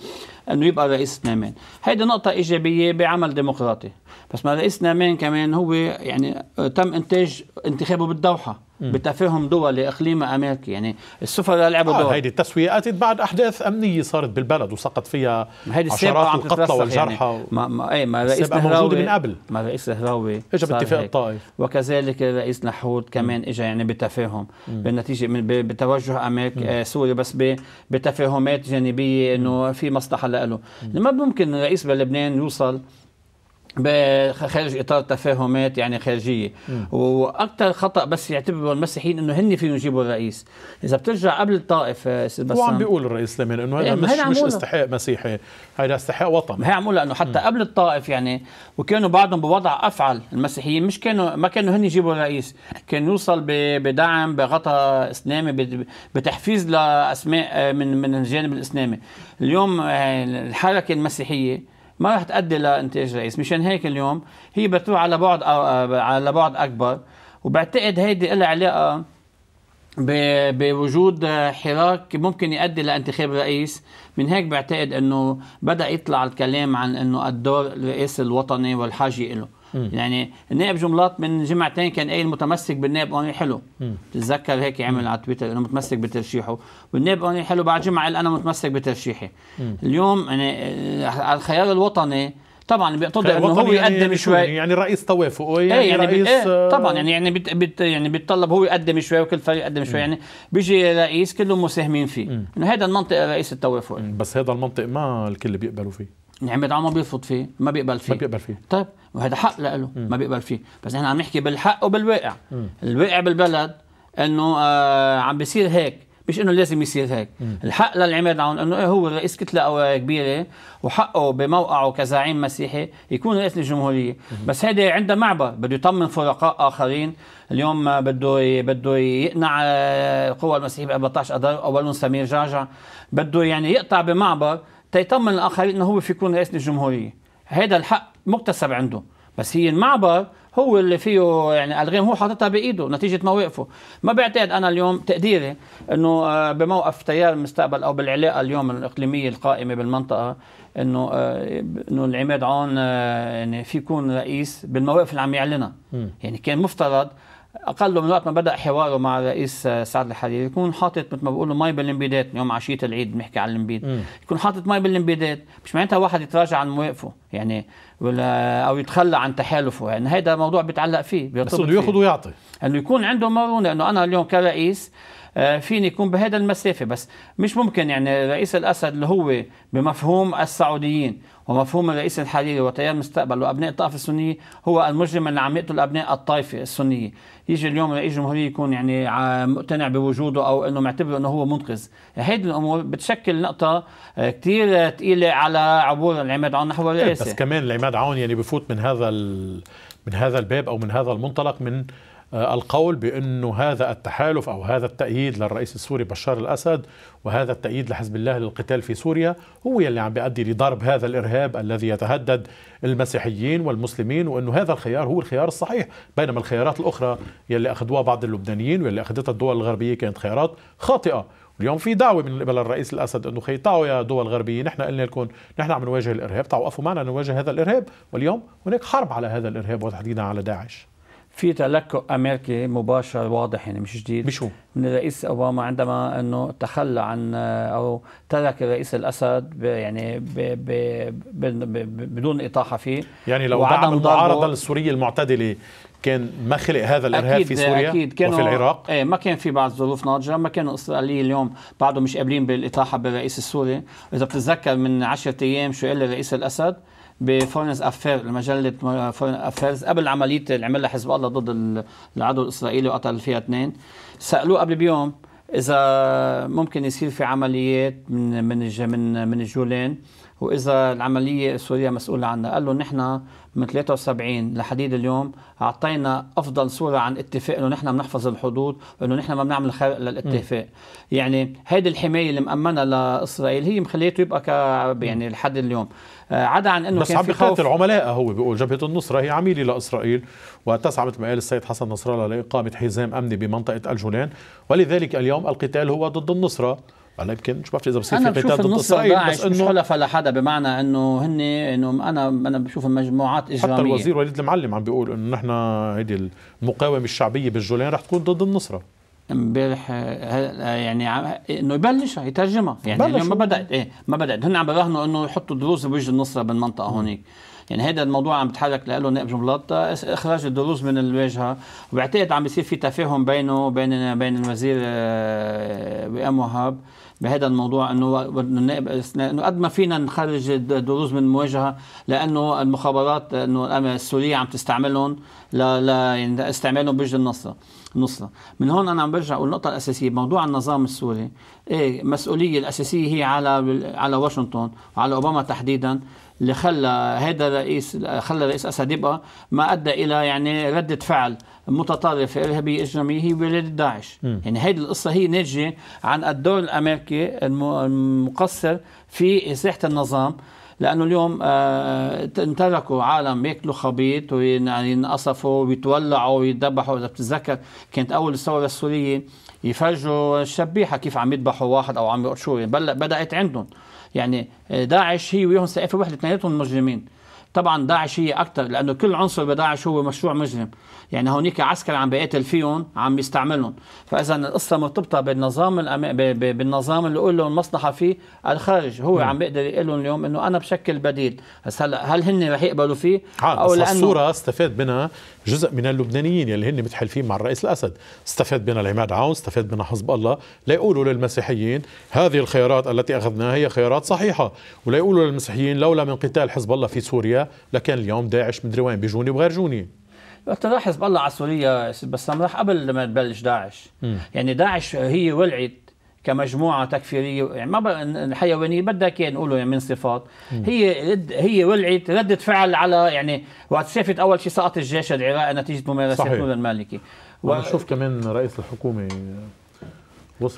انه يبقى رئيس نعمان هيدي نقطه ايجابيه بعمل ديمقراطي بس ما رئيس نعمان كمان هو يعني تم انتاج انتخابه بالدوحه بتفاهم دولي اقليمي امريكي يعني السفراء لعبوا آه دور هيدي اتت بعد احداث امنيه صارت بالبلد وسقط فيها عشرات القتلى يعني. والجرحى يعني. ما ما اي ما رئيس موجوده من قبل ما رئيس الهراوي اجى باتفاق الطائف وكذلك الرئيس نحود كمان اجى يعني بتفاهم بالنتيجه من بتوجه امريكي آه سوري بس بتفاهمات جانبيه انه في مصلحه له ما ممكن رئيس بلبنان يوصل خارج اطار تفاهمات يعني خارجيه واكثر خطا بس يعتبره المسيحيين انه هن فيهم يجيبوا الرئيس اذا بترجع قبل الطائف استاذ آه، بسام وعم بيقول الرئيس لمين انه هذا إيه، مش مش استحقاق مسيحي هذا استحقاق وطن هي عمولة انه حتى قبل الطائف يعني وكانوا بعضهم بوضع افعل المسيحيين مش كانوا ما كانوا هن يجيبوا الرئيس كان يوصل بدعم بغطاء اسلامي بتحفيز لاسماء آه، من من الجانب الاسلامي اليوم آه، الحركه المسيحيه ما رح تأدي لانتاج رئيس مشان هيك اليوم هي بتروح على بعد على بعد اكبر وبعتقد هيدي لها علاقه بوجود حراك ممكن يؤدي لانتخاب رئيس من هيك بعتقد انه بدا يطلع الكلام عن انه الدور الرئيس الوطني والحاجه له يعني النائب جملاط من جمعتين كان قايل متمسك بالنائب اوني حلو بتتذكر هيك عمل على تويتر انه متمسك بترشيحه والنائب اوني حلو بعد جمعه قال انا متمسك بترشيحي اليوم يعني آه، على الخيار الوطني طبعا بيقتضي انه هو يعني يقدم يعني شوي يعني رئيس توافقه يعني, ايه يعني رئيس ايه آه، طبعا يعني يعني بت بت يعني بيتطلب هو يقدم شوي وكل فريق يقدم شوي م. يعني بيجي رئيس كلهم مساهمين فيه انه هذا المنطق رئيس التوافق بس هذا المنطق ما الكل بيقبلوا فيه نعمد عمر بيرفض فيه ما بيقبل فيه ما بيقبل فيه طيب وهذا حق لإله ما بيقبل فيه بس نحن عم نحكي بالحق وبالواقع م. الواقع بالبلد انه آه عم بيصير هيك مش انه لازم يصير هيك م. الحق للعماد عون انه إيه هو رئيس كتله كبيره وحقه بموقعه كزعيم مسيحي يكون رئيس الجمهوريه م. بس هذا عنده معبر بده يطمن فرقاء اخرين اليوم بده بده يقنع آه، القوى المسيحيه ب 14 اذار اولهم سمير جعجع بده يعني يقطع بمعبر تيطمن الاخرين انه هو في يكون رئيس للجمهوريه هذا الحق مكتسب عنده بس هي المعبر هو اللي فيه يعني الغيم هو حاططها بايده نتيجه مواقفه ما بعتقد انا اليوم تقديري انه آه، بموقف تيار المستقبل او بالعلاقه اليوم الاقليميه القائمه بالمنطقه انه آه، انه العماد عون آه، يعني في يكون رئيس بالمواقف اللي عم يعلنها يعني كان مفترض اقل من وقت ما بدا حواره مع الرئيس سعد الحريري يكون حاطط مثل ما بيقولوا مي بالمبيدات يوم عشيه العيد بنحكي على المبيد يكون حاطط مي بالمبيدات مش معناتها واحد يتراجع عن مواقفه يعني ولا او يتخلى عن تحالفه يعني هذا موضوع بيتعلق فيه بس انه ياخذ ويعطي انه يكون عنده مرونه انه انا اليوم كرئيس آه، فين يكون بهذا المسافة بس مش ممكن يعني رئيس الأسد اللي هو بمفهوم السعوديين ومفهوم الرئيس الحريري وتيار المستقبل وأبناء الطائفة السنية هو المجرم اللي عم يقتل أبناء الطائفة السنية يجي اليوم رئيس جمهورية يكون يعني مقتنع بوجوده أو أنه معتبره أنه هو منقذ هيدي الأمور بتشكل نقطة آه، كثير ثقيلة على عبور العماد عون نحو إيه، الرئاسة بس كمان العماد عون يعني بفوت من هذا من هذا الباب أو من هذا المنطلق من آه، القول بأنه هذا التحالف أو هذا التأييد للرئيس السوري بشار الأسد وهذا التأييد لحزب الله للقتال في سوريا هو اللي عم بيؤدي لضرب هذا الإرهاب الذي يتهدد المسيحيين والمسلمين وأنه هذا الخيار هو الخيار الصحيح بينما الخيارات الأخرى يلي أخذوها بعض اللبنانيين واللي أخذتها الدول الغربية كانت خيارات خاطئة اليوم في دعوه من قبل الرئيس الاسد انه خي تعوا يا دول غربيه نحن قلنا لكم نحن عم نواجه الارهاب تعوا وقفوا معنا نواجه هذا الارهاب واليوم هناك حرب على هذا الارهاب وتحديدا على داعش في تلكؤ امريكي مباشر واضح يعني مش جديد بشو؟ من الرئيس اوباما عندما انه تخلى عن او ترك الرئيس الاسد يعني بدون اطاحه فيه يعني لو دعم المعارضه السوريه المعتدله كان ما خلق هذا الارهاب في سوريا أكيد كانوا وفي العراق ايه ما كان في بعض ظروف ناضجه ما كانوا الاسرائيليين اليوم بعدهم مش قابلين بالاطاحه بالرئيس السوري اذا بتتذكر من 10 ايام شو قال الرئيس الاسد بفورنز افير مجله فورن افيرز قبل عمليه اللي عملها حزب الله ضد العدو الاسرائيلي وقتل فيها اثنين سالوه قبل بيوم اذا ممكن يصير في عمليات من من من من الجولان واذا العمليه سوريا مسؤوله عنها قال له نحن من 73 لحديد اليوم اعطينا افضل صوره عن اتفاق انه نحن بنحفظ الحدود وانه نحن ما بنعمل خرق للاتفاق م. يعني هيدي الحمايه اللي مامنها لاسرائيل هي مخليته يبقى ك يعني لحد اليوم آه، عدا عن انه بس كان عم بيقاتل عملاء هو بيقول جبهه النصره هي عميله لاسرائيل وتسعى مثل ما قال السيد حسن نصر الله لاقامه حزام امني بمنطقه الجولان ولذلك اليوم القتال هو ضد النصره هلا يمكن مش بعرف اذا بصير في قتال ضد اسرائيل بس انه مش حلف لحدا بمعنى انه هن انه انا انا بشوف مجموعات اجراميه حتى الوزير وليد المعلم عم بيقول انه نحن هيدي المقاومه الشعبيه بالجولان رح تكون ضد النصره امبارح آه، آه، يعني انه يبلش يترجمها يعني اليوم ما بدات ايه ما بدات هن عم براهنوا انه يحطوا دروس بوجه النصره بالمنطقه هونيك يعني هذا الموضوع عم بتحرك له نائب جملات اخراج الدروس من الواجهه وبعتقد عم بيصير في تفاهم بينه وبين بين الوزير آه، بام وهاب بهذا الموضوع انه النائب انه قد ما فينا نخرج الدروز من المواجهه لانه المخابرات انه السوريه عم تستعملهم لا لا يعني استعمالهم بوجه النصره نصرة من هون أنا عم برجع أقول النقطة الأساسية موضوع النظام السوري إيه مسؤولية الأساسية هي على على واشنطن وعلى أوباما تحديدا اللي خلى هذا الرئيس خلى الرئيس أسد يبقى ما أدى إلى يعني ردة فعل متطرفة إرهابية إجرامية هي ولادة داعش م. يعني هذه القصة هي ناتجة عن الدور الأمريكي المقصر في إزاحة النظام لانه اليوم آه، آه، تركوا عالم ياكلوا خبيط وينقصفوا يعني ويتولعوا ويذبحوا اذا بتتذكر كانت اول الثوره السوريه يفرجوا الشبيحه كيف عم يذبحوا واحد او عم يقشوه يعني بدات عندهم يعني آه، داعش هي وياهم سقف وحده اثنيناتهم مجرمين طبعا داعش هي اكثر لانه كل عنصر بداعش هو مشروع مجرم يعني هونيك عسكر عم بيقاتل فيهم عم يستعملهم فاذا القصه مرتبطه بالنظام الأم... بالنظام اللي قول لهم مصلحه فيه الخارج هو م. نعم. عم بيقدر يقول لهم اليوم انه انا بشكل بديل بس هلا هل هن رح يقبلوا فيه او لانه الصوره استفاد منها جزء من اللبنانيين يلي هن متحالفين مع الرئيس الاسد استفاد منها العماد عون استفاد منها حزب الله ليقولوا للمسيحيين هذه الخيارات التي اخذناها هي خيارات صحيحه وليقولوا للمسيحيين لولا من قتال حزب الله في سوريا لكان اليوم داعش مدري وين بيجوني وغير جوني راح حزب الله على سوريا بسام راح قبل ما تبلش داعش م. يعني داعش هي ولعت كمجموعه تكفيريه يعني ما ب... بدك بدها كان نقولوا يعني من صفات هي رد... هي ولعت رده فعل على يعني وقت شافت اول شيء سقط الجيش العراقي نتيجه ممارسه نور المالكي ونشوف كمان رئيس الحكومه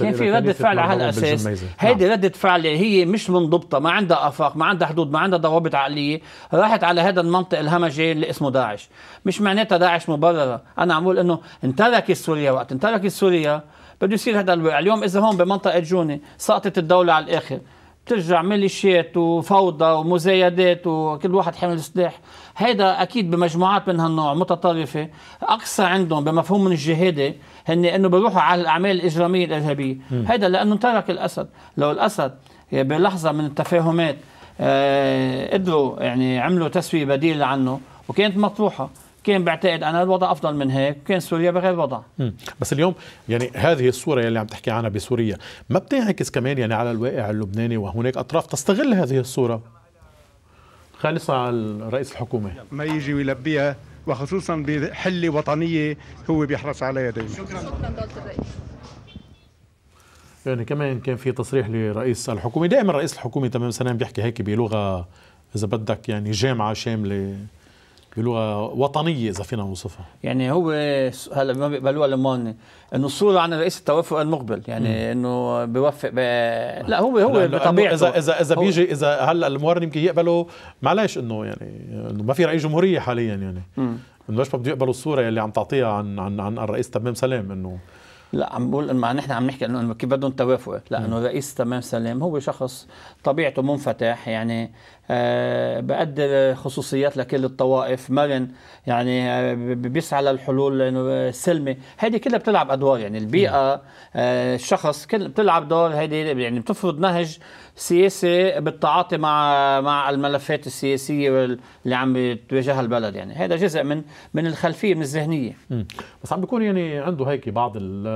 كان في ردة فعل على هالاساس هيدي نعم. ردة فعل هي مش منضبطة ما عندها افاق ما عندها حدود ما عندها ضوابط عقلية راحت على هذا المنطق الهمجي اللي اسمه داعش مش معناتها داعش مبررة انا عم بقول انه انتركت سوريا وقت انتركت سوريا بده يصير هذا الوقع اليوم اذا هون بمنطقة جوني سقطت الدولة على الاخر بترجع ميليشيات وفوضى ومزايدات وكل واحد حامل سلاح هيدا اكيد بمجموعات من هالنوع متطرفه اقصى عندهم بمفهوم الجهاده هن انه بيروحوا على الاعمال الاجراميه الارهابيه هيدا لانه ترك الاسد لو الاسد بلحظه من التفاهمات آه، قدروا يعني عملوا تسويه بديل عنه وكانت مطروحه كان بعتقد انا الوضع افضل من هيك كان سوريا بغير وضع بس اليوم يعني هذه الصوره يلي عم تحكي عنها بسوريا ما بتنعكس كمان يعني على الواقع اللبناني وهناك اطراف تستغل هذه الصوره خالصه على رئيس الحكومه ما يجي ويلبيها وخصوصا بحله وطنيه هو بيحرص عليها دائما شكرا شكرا يعني كمان كان في تصريح لرئيس الحكومه دائما رئيس الحكومه تمام سنان بيحكي هيك بلغه اذا بدك يعني جامعه شامله بلغه وطنيه اذا فينا نوصفها يعني هو هلا ما بيقبلوها لمون انه الصوره عن رئيس التوافق المقبل يعني انه بيوفق ب... لا هو هو بطبيعته اذا اذا اذا بيجي اذا هلا المورن يمكن يقبله معلش انه يعني انه ما في رئيس جمهوريه حاليا يعني انه ليش ما بده يقبلوا الصوره اللي عم تعطيها عن عن عن الرئيس تمام سلام انه لا عم بقول مع نحن عم نحكي انه كيف بدهم توافق لانه الرئيس تمام سلام هو شخص طبيعته منفتح يعني آه بقدر خصوصيات لكل الطوائف مرن يعني آه، بيسعى للحلول لانه آه، سلمي هيدي كلها بتلعب ادوار يعني البيئه آه، الشخص كل بتلعب دور هيدي يعني بتفرض نهج سياسي بالتعاطي مع مع الملفات السياسيه اللي عم بتواجهها البلد يعني هذا جزء من من الخلفيه من الذهنيه بس عم بيكون يعني عنده هيك بعض ال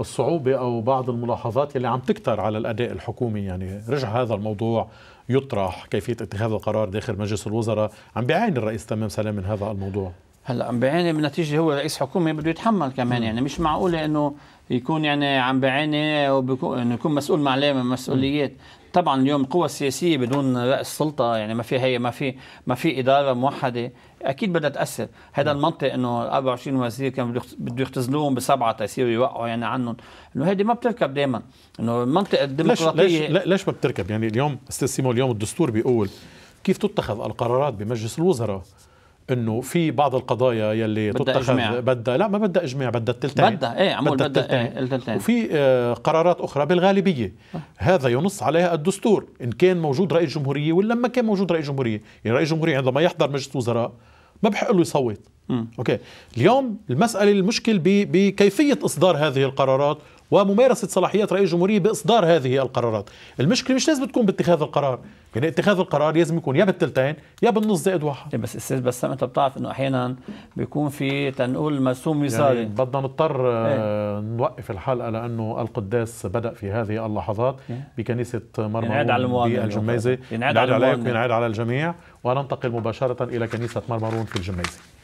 الصعوبة أو بعض الملاحظات اللي عم تكتر على الأداء الحكومي يعني رجع هذا الموضوع يطرح كيفية اتخاذ القرار داخل مجلس الوزراء عم بيعاني الرئيس تمام سلام من هذا الموضوع هلا عم بيعاني من نتيجه هو رئيس حكومه بده يتحمل كمان يعني مش معقوله انه يكون يعني عم بيعاني وبيكون انه يكون مسؤول مع عليه من مسؤوليات طبعا اليوم القوى السياسيه بدون راس سلطه يعني ما في هي ما في ما في اداره موحده اكيد بدها تاثر هذا نعم. المنطق انه 24 وزير كان بده يختزلوهم بسبعه تيصيروا يوقعوا يعني عنهم انه هيدي ما بتركب دائما انه المنطق الديمقراطيه ليش, ليش, ليش ما بتركب يعني اليوم استاذ سيمو اليوم الدستور بيقول كيف تتخذ القرارات بمجلس الوزراء انه في بعض القضايا يلي تتخذ إجماع. بدها لا ما بدها اجماع بدها التلتين بدها ايه عمول بدها التلتين, إيه وفي آه، قرارات اخرى بالغالبيه آه. هذا ينص عليها الدستور ان كان موجود رئيس جمهوريه ولا ما كان موجود رئيس جمهوريه يعني رئيس جمهوريه عندما يحضر مجلس وزراء ما بحق له يصوت م. اوكي اليوم المساله المشكل بكيفيه اصدار هذه القرارات وممارسة صلاحيات رئيس الجمهورية بإصدار هذه القرارات المشكلة مش لازم تكون باتخاذ القرار يعني اتخاذ القرار لازم يكون يا بالثلثين يا بالنص زائد واحد إيه، بس استاذ بسام انت بتعرف انه احيانا بيكون في تنقول مرسوم مثالي يعني بدنا نضطر آه، ايه؟ نوقف الحلقه لانه القداس بدا في هذه اللحظات ايه؟ بكنيسه مرمرون الجميزة ينعاد عليكم ينعاد على الجميع وننتقل مباشره الى كنيسه مرمرون في الجميزه